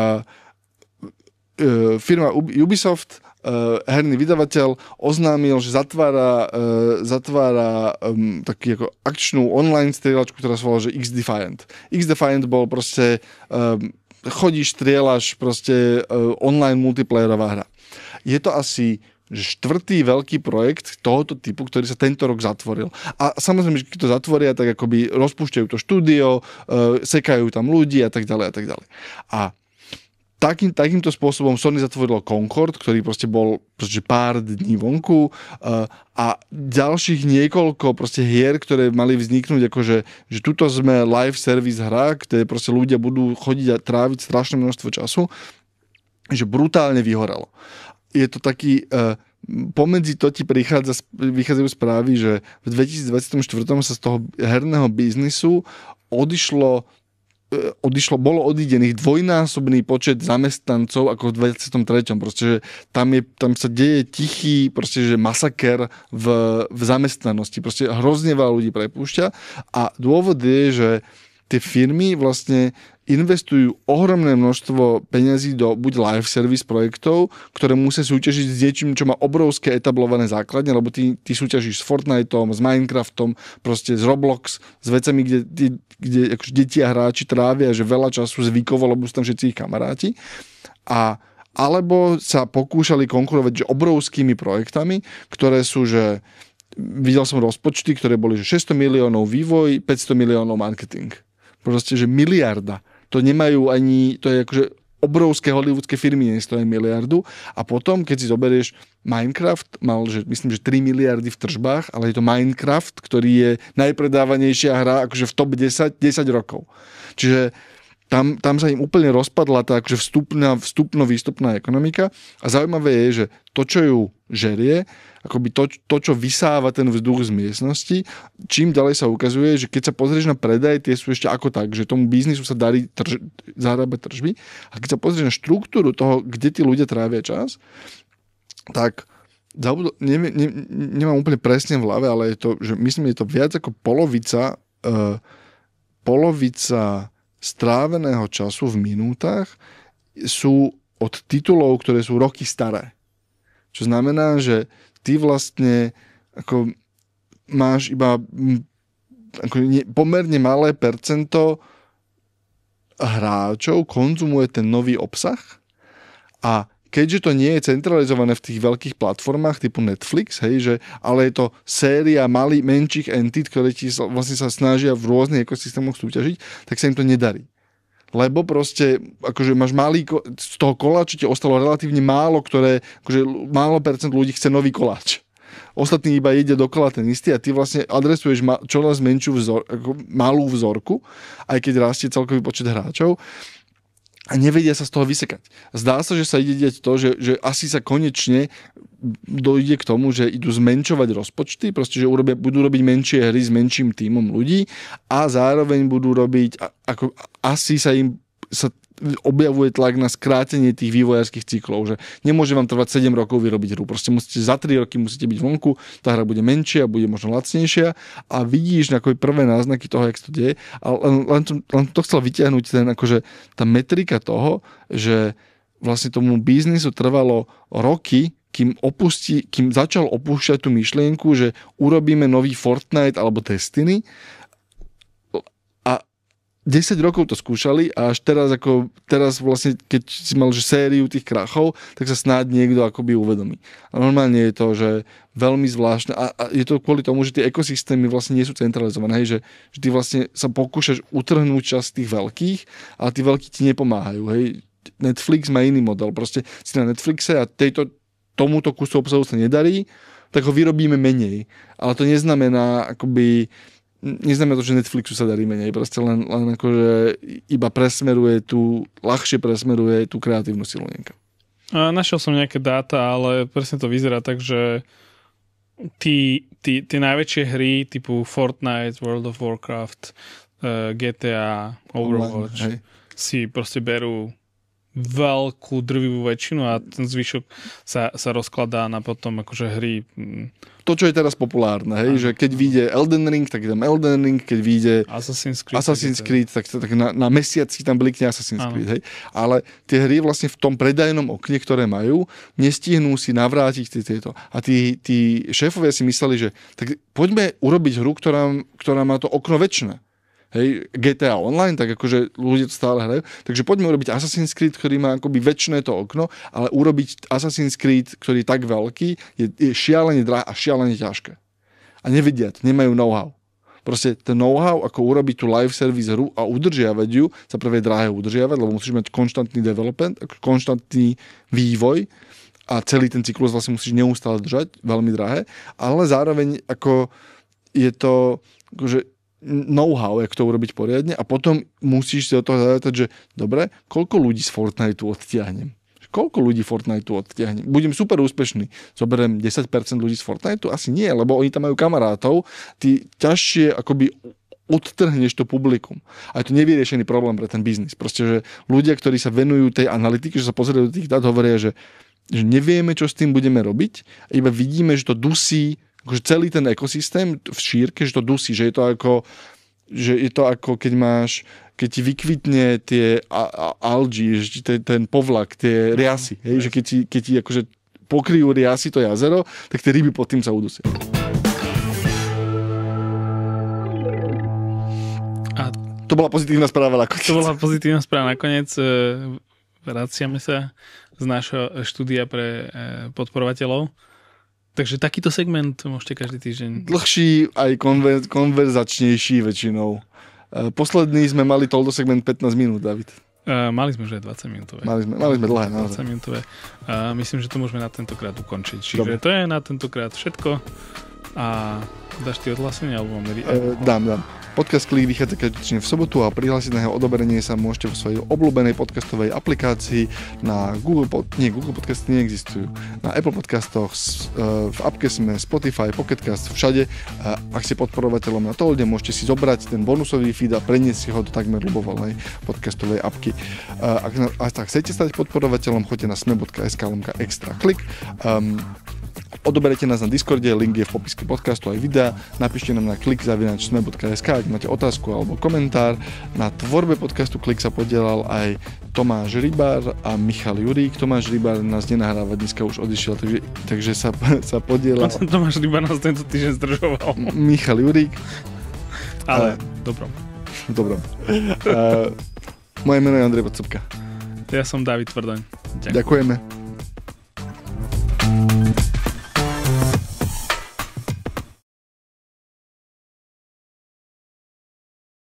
firma Ubisoft Eh, herný vydavateľ oznámil, že zatvára, eh, zatvára um, taký ako akčnú online strieľačku, ktorá sa volá, že X-Defiant. X-Defiant bol proste um, chodíš, strieľaš, proste uh, online multiplayerová hra. Je to asi štvrtý veľký projekt tohoto typu, ktorý sa tento rok zatvoril. A samozrejme, že keď to zatvoria, tak akoby rozpúšťajú to štúdio, e, sekajú tam ľudí a tak ďalej a tak ďalej. A takým, takýmto spôsobom Sony zatvorilo Concord, ktorý proste bol proste pár dní vonku eh, a ďalších niekoľko proste hier, ktoré mali vzniknúť, akože že tuto sme live service hra, kde proste ľudia budú chodiť a tráviť strašné množstvo času, že brutálne vyhorelo. Je to taký... Eh, pomedzi to ti prichádza, vychádzajú správy, že v 2024 sa z toho herného biznisu odišlo E, odišlo, bolo odidených dvojnásobný počet zamestnancov ako v 23. Proste, že tam, je, tam sa deje tichý proste, že masaker v, v zamestnanosti. Proste hrozne veľa ľudí prepúšťa a dôvod je, že tie firmy vlastne investujú ohromné množstvo peňazí do buď live service projektov, ktoré musia súťažiť s niečím, čo má obrovské etablované základne, lebo ty, ty súťažíš s Fortniteom, s Minecraftom, proste s Roblox, s vecami, kde, kde, kde akože deti a hráči trávia že veľa času zvykovo, lebo sú tam všetci ich kamaráti. A alebo sa pokúšali konkurovať že obrovskými projektami, ktoré sú, že videl som rozpočty, ktoré boli že 600 miliónov vývoj, 500 miliónov marketing proste, že miliarda to nemajú ani, to je akože obrovské hollywoodske firmy nestojí miliardu a potom, keď si zoberieš Minecraft, mal, že, myslím, že 3 miliardy v tržbách, ale je to Minecraft, ktorý je najpredávanejšia hra akože v top 10, 10 rokov. Čiže tam, tam sa im úplne rozpadla tá akože vstupná, vstupno-výstupná ekonomika a zaujímavé je, že to, čo ju žerie, akoby to, to, čo vysáva ten vzduch z miestnosti, čím ďalej sa ukazuje, že keď sa pozrieš na predaj, tie sú ešte ako tak, že tomu biznisu sa darí trž, zarábať tržby a keď sa pozrieš na štruktúru toho, kde tí ľudia trávia čas, tak zabudol, ne, ne, nemám úplne presne v hlave, ale je to, že myslím, je to viac ako polovica uh, polovica stráveného času v minútach sú od titulov, ktoré sú roky staré. Čo znamená, že ty vlastne ako máš iba ako ne, pomerne malé percento hráčov konzumuje ten nový obsah a keďže to nie je centralizované v tých veľkých platformách typu Netflix, hej, že, ale je to séria malých, menších entit, ktoré ti vlastne sa snažia v rôznych ekosystémoch súťažiť, tak sa im to nedarí lebo proste akože máš malý, ko- z toho koláča ti ostalo relatívne málo, ktoré, akože málo percent ľudí chce nový koláč. Ostatní iba jedia dokola ten istý a ty vlastne adresuješ ma- čoraz menšiu vzor- malú vzorku, aj keď rastie celkový počet hráčov a nevedia sa z toho vysekať. Zdá sa, že sa ide deť to, že, že asi sa konečne dojde k tomu, že idú zmenšovať rozpočty, proste, že urobia, budú robiť menšie hry s menším týmom ľudí a zároveň budú robiť, ako, asi sa im sa objavuje tlak na skrátenie tých vývojárských cyklov, že nemôže vám trvať 7 rokov vyrobiť hru. Proste musíte, za 3 roky musíte byť vonku, tá hra bude menšia, bude možno lacnejšia a vidíš ako prvé náznaky toho, jak to deje. A len, len, to, len to chcel vytiahnuť ten, akože tá metrika toho, že vlastne tomu biznisu trvalo roky, kým, opustí, kým začal opúšťať tú myšlienku, že urobíme nový Fortnite alebo Destiny 10 rokov to skúšali a až teraz, ako, teraz vlastne, keď si mal že sériu tých krachov, tak sa snáď niekto akoby uvedomí. A normálne je to, že veľmi zvláštne a, a je to kvôli tomu, že tie ekosystémy vlastne nie sú centralizované, hej, že, že ty vlastne sa pokúšaš utrhnúť čas tých veľkých a tí veľkí ti nepomáhajú. Hej. Netflix má iný model, proste si na Netflixe a tejto, tomuto kusu obsahu sa nedarí, tak ho vyrobíme menej. Ale to neznamená akoby neznamená to, že Netflixu sa darí menej, proste len, len akože iba presmeruje tú, ľahšie presmeruje tú kreatívnu silu niekam. Našiel som nejaké dáta, ale presne to vyzerá tak, že tí, tí, tie najväčšie hry typu Fortnite, World of Warcraft, eh, GTA, Overwatch Online, si proste berú veľkú drvivú väčšinu a ten zvyšok sa, sa rozkladá na potom akože hry. Mm. To, čo je teraz populárne, hej, že keď vyjde Elden Ring, tak je tam Elden Ring, keď vyjde Assassin's Creed, Assassin's Creed tak, tak na, na mesiaci tam blikne Assassin's ano. Creed, hej. Ale tie hry vlastne v tom predajnom okne, ktoré majú, nestihnú si navrátiť tieto. A tí, tí šéfovia si mysleli, že tak poďme urobiť hru, ktorá, ktorá má to okno väčšie hej, GTA Online, tak akože ľudia to stále hrajú. Takže poďme urobiť Assassin's Creed, ktorý má akoby väčšie to okno, ale urobiť Assassin's Creed, ktorý je tak veľký, je, je šialene drahé a šialene ťažké. A nevedia to, nemajú know-how. Proste ten know-how, ako urobiť tú live service hru a udržiavať ju, sa prvé drahé udržiavať, lebo musíš mať konštantný development, konštantný vývoj, a celý ten cyklus vlastne musíš neustále držať, veľmi drahé, ale zároveň ako je to, akože know-how, jak to urobiť poriadne a potom musíš si od toho zadať, že dobre, koľko ľudí z Fortniteu odtiahnem? Koľko ľudí Fortniteu odtiahnem? Budem super úspešný. Zoberiem 10% ľudí z Fortniteu? Asi nie, lebo oni tam majú kamarátov. Ty ťažšie akoby odtrhneš to publikum. A je to nevyriešený problém pre ten biznis. Proste, že ľudia, ktorí sa venujú tej analytiky, že sa pozerajú do tých dát, hovoria, že, že nevieme, čo s tým budeme robiť, iba vidíme, že to dusí akože celý ten ekosystém v šírke, že to dusí, že je to ako, že je to ako keď máš keď ti vykvitne tie algy, ten, ten povlak, tie no, riasy, hej, že keď ti, keď ti akože pokryjú riasy to jazero, tak tie ryby pod tým sa udusia. A to bola pozitívna správa nakoniec. To bola pozitívna správa nakoniec. E, vraciame sa z nášho štúdia pre e, podporovateľov Takže takýto segment môžete každý týždeň. Dlhší aj konver- konverzačnejší väčšinou. E, posledný sme mali toľko segment 15 minút, David. Uh, mali sme už aj 20 minútové. Mali sme, mali sme dlhé, 20 no. minútové. Uh, myslím, že to môžeme na tentokrát ukončiť. Čiže Dobre. to je na tentokrát všetko. A dáš ty odhlasenie, alebo mám... Uh, dám, dám. Podcast Klik vychádza každý v sobotu a prihlásiť na jeho odoberenie sa môžete vo svojej obľúbenej podcastovej aplikácii na Google, pod, nie, Google Podcasty neexistujú. Na Apple Podcastoch, e, v appke sme Spotify, Pocketcast, všade. Ak si podporovateľom na ľudia, môžete si zobrať ten bonusový feed a preniesť si ho do takmer ľubovoľnej podcastovej appky. Ak, ak chcete stať podporovateľom, choďte na sme.sk extra klik. Um, Odoberajte nás na Discorde, link je v popiske podcastu aj videa. Napíšte nám na klik sme.sk, ak máte otázku alebo komentár. Na tvorbe podcastu Klik sa podielal aj Tomáš Rybár a Michal Jurík. Tomáš Rybár nás nenahráva, dneska už odišiel, takže, takže sa, sa podielal. Tomáš Rybár nás tento týždeň zdržoval. Michal Jurík. Ale, ale Dobro. moje meno je Andrej Podsobka. Ja som David Tvrdoň. Ďakujem. Ďakujeme.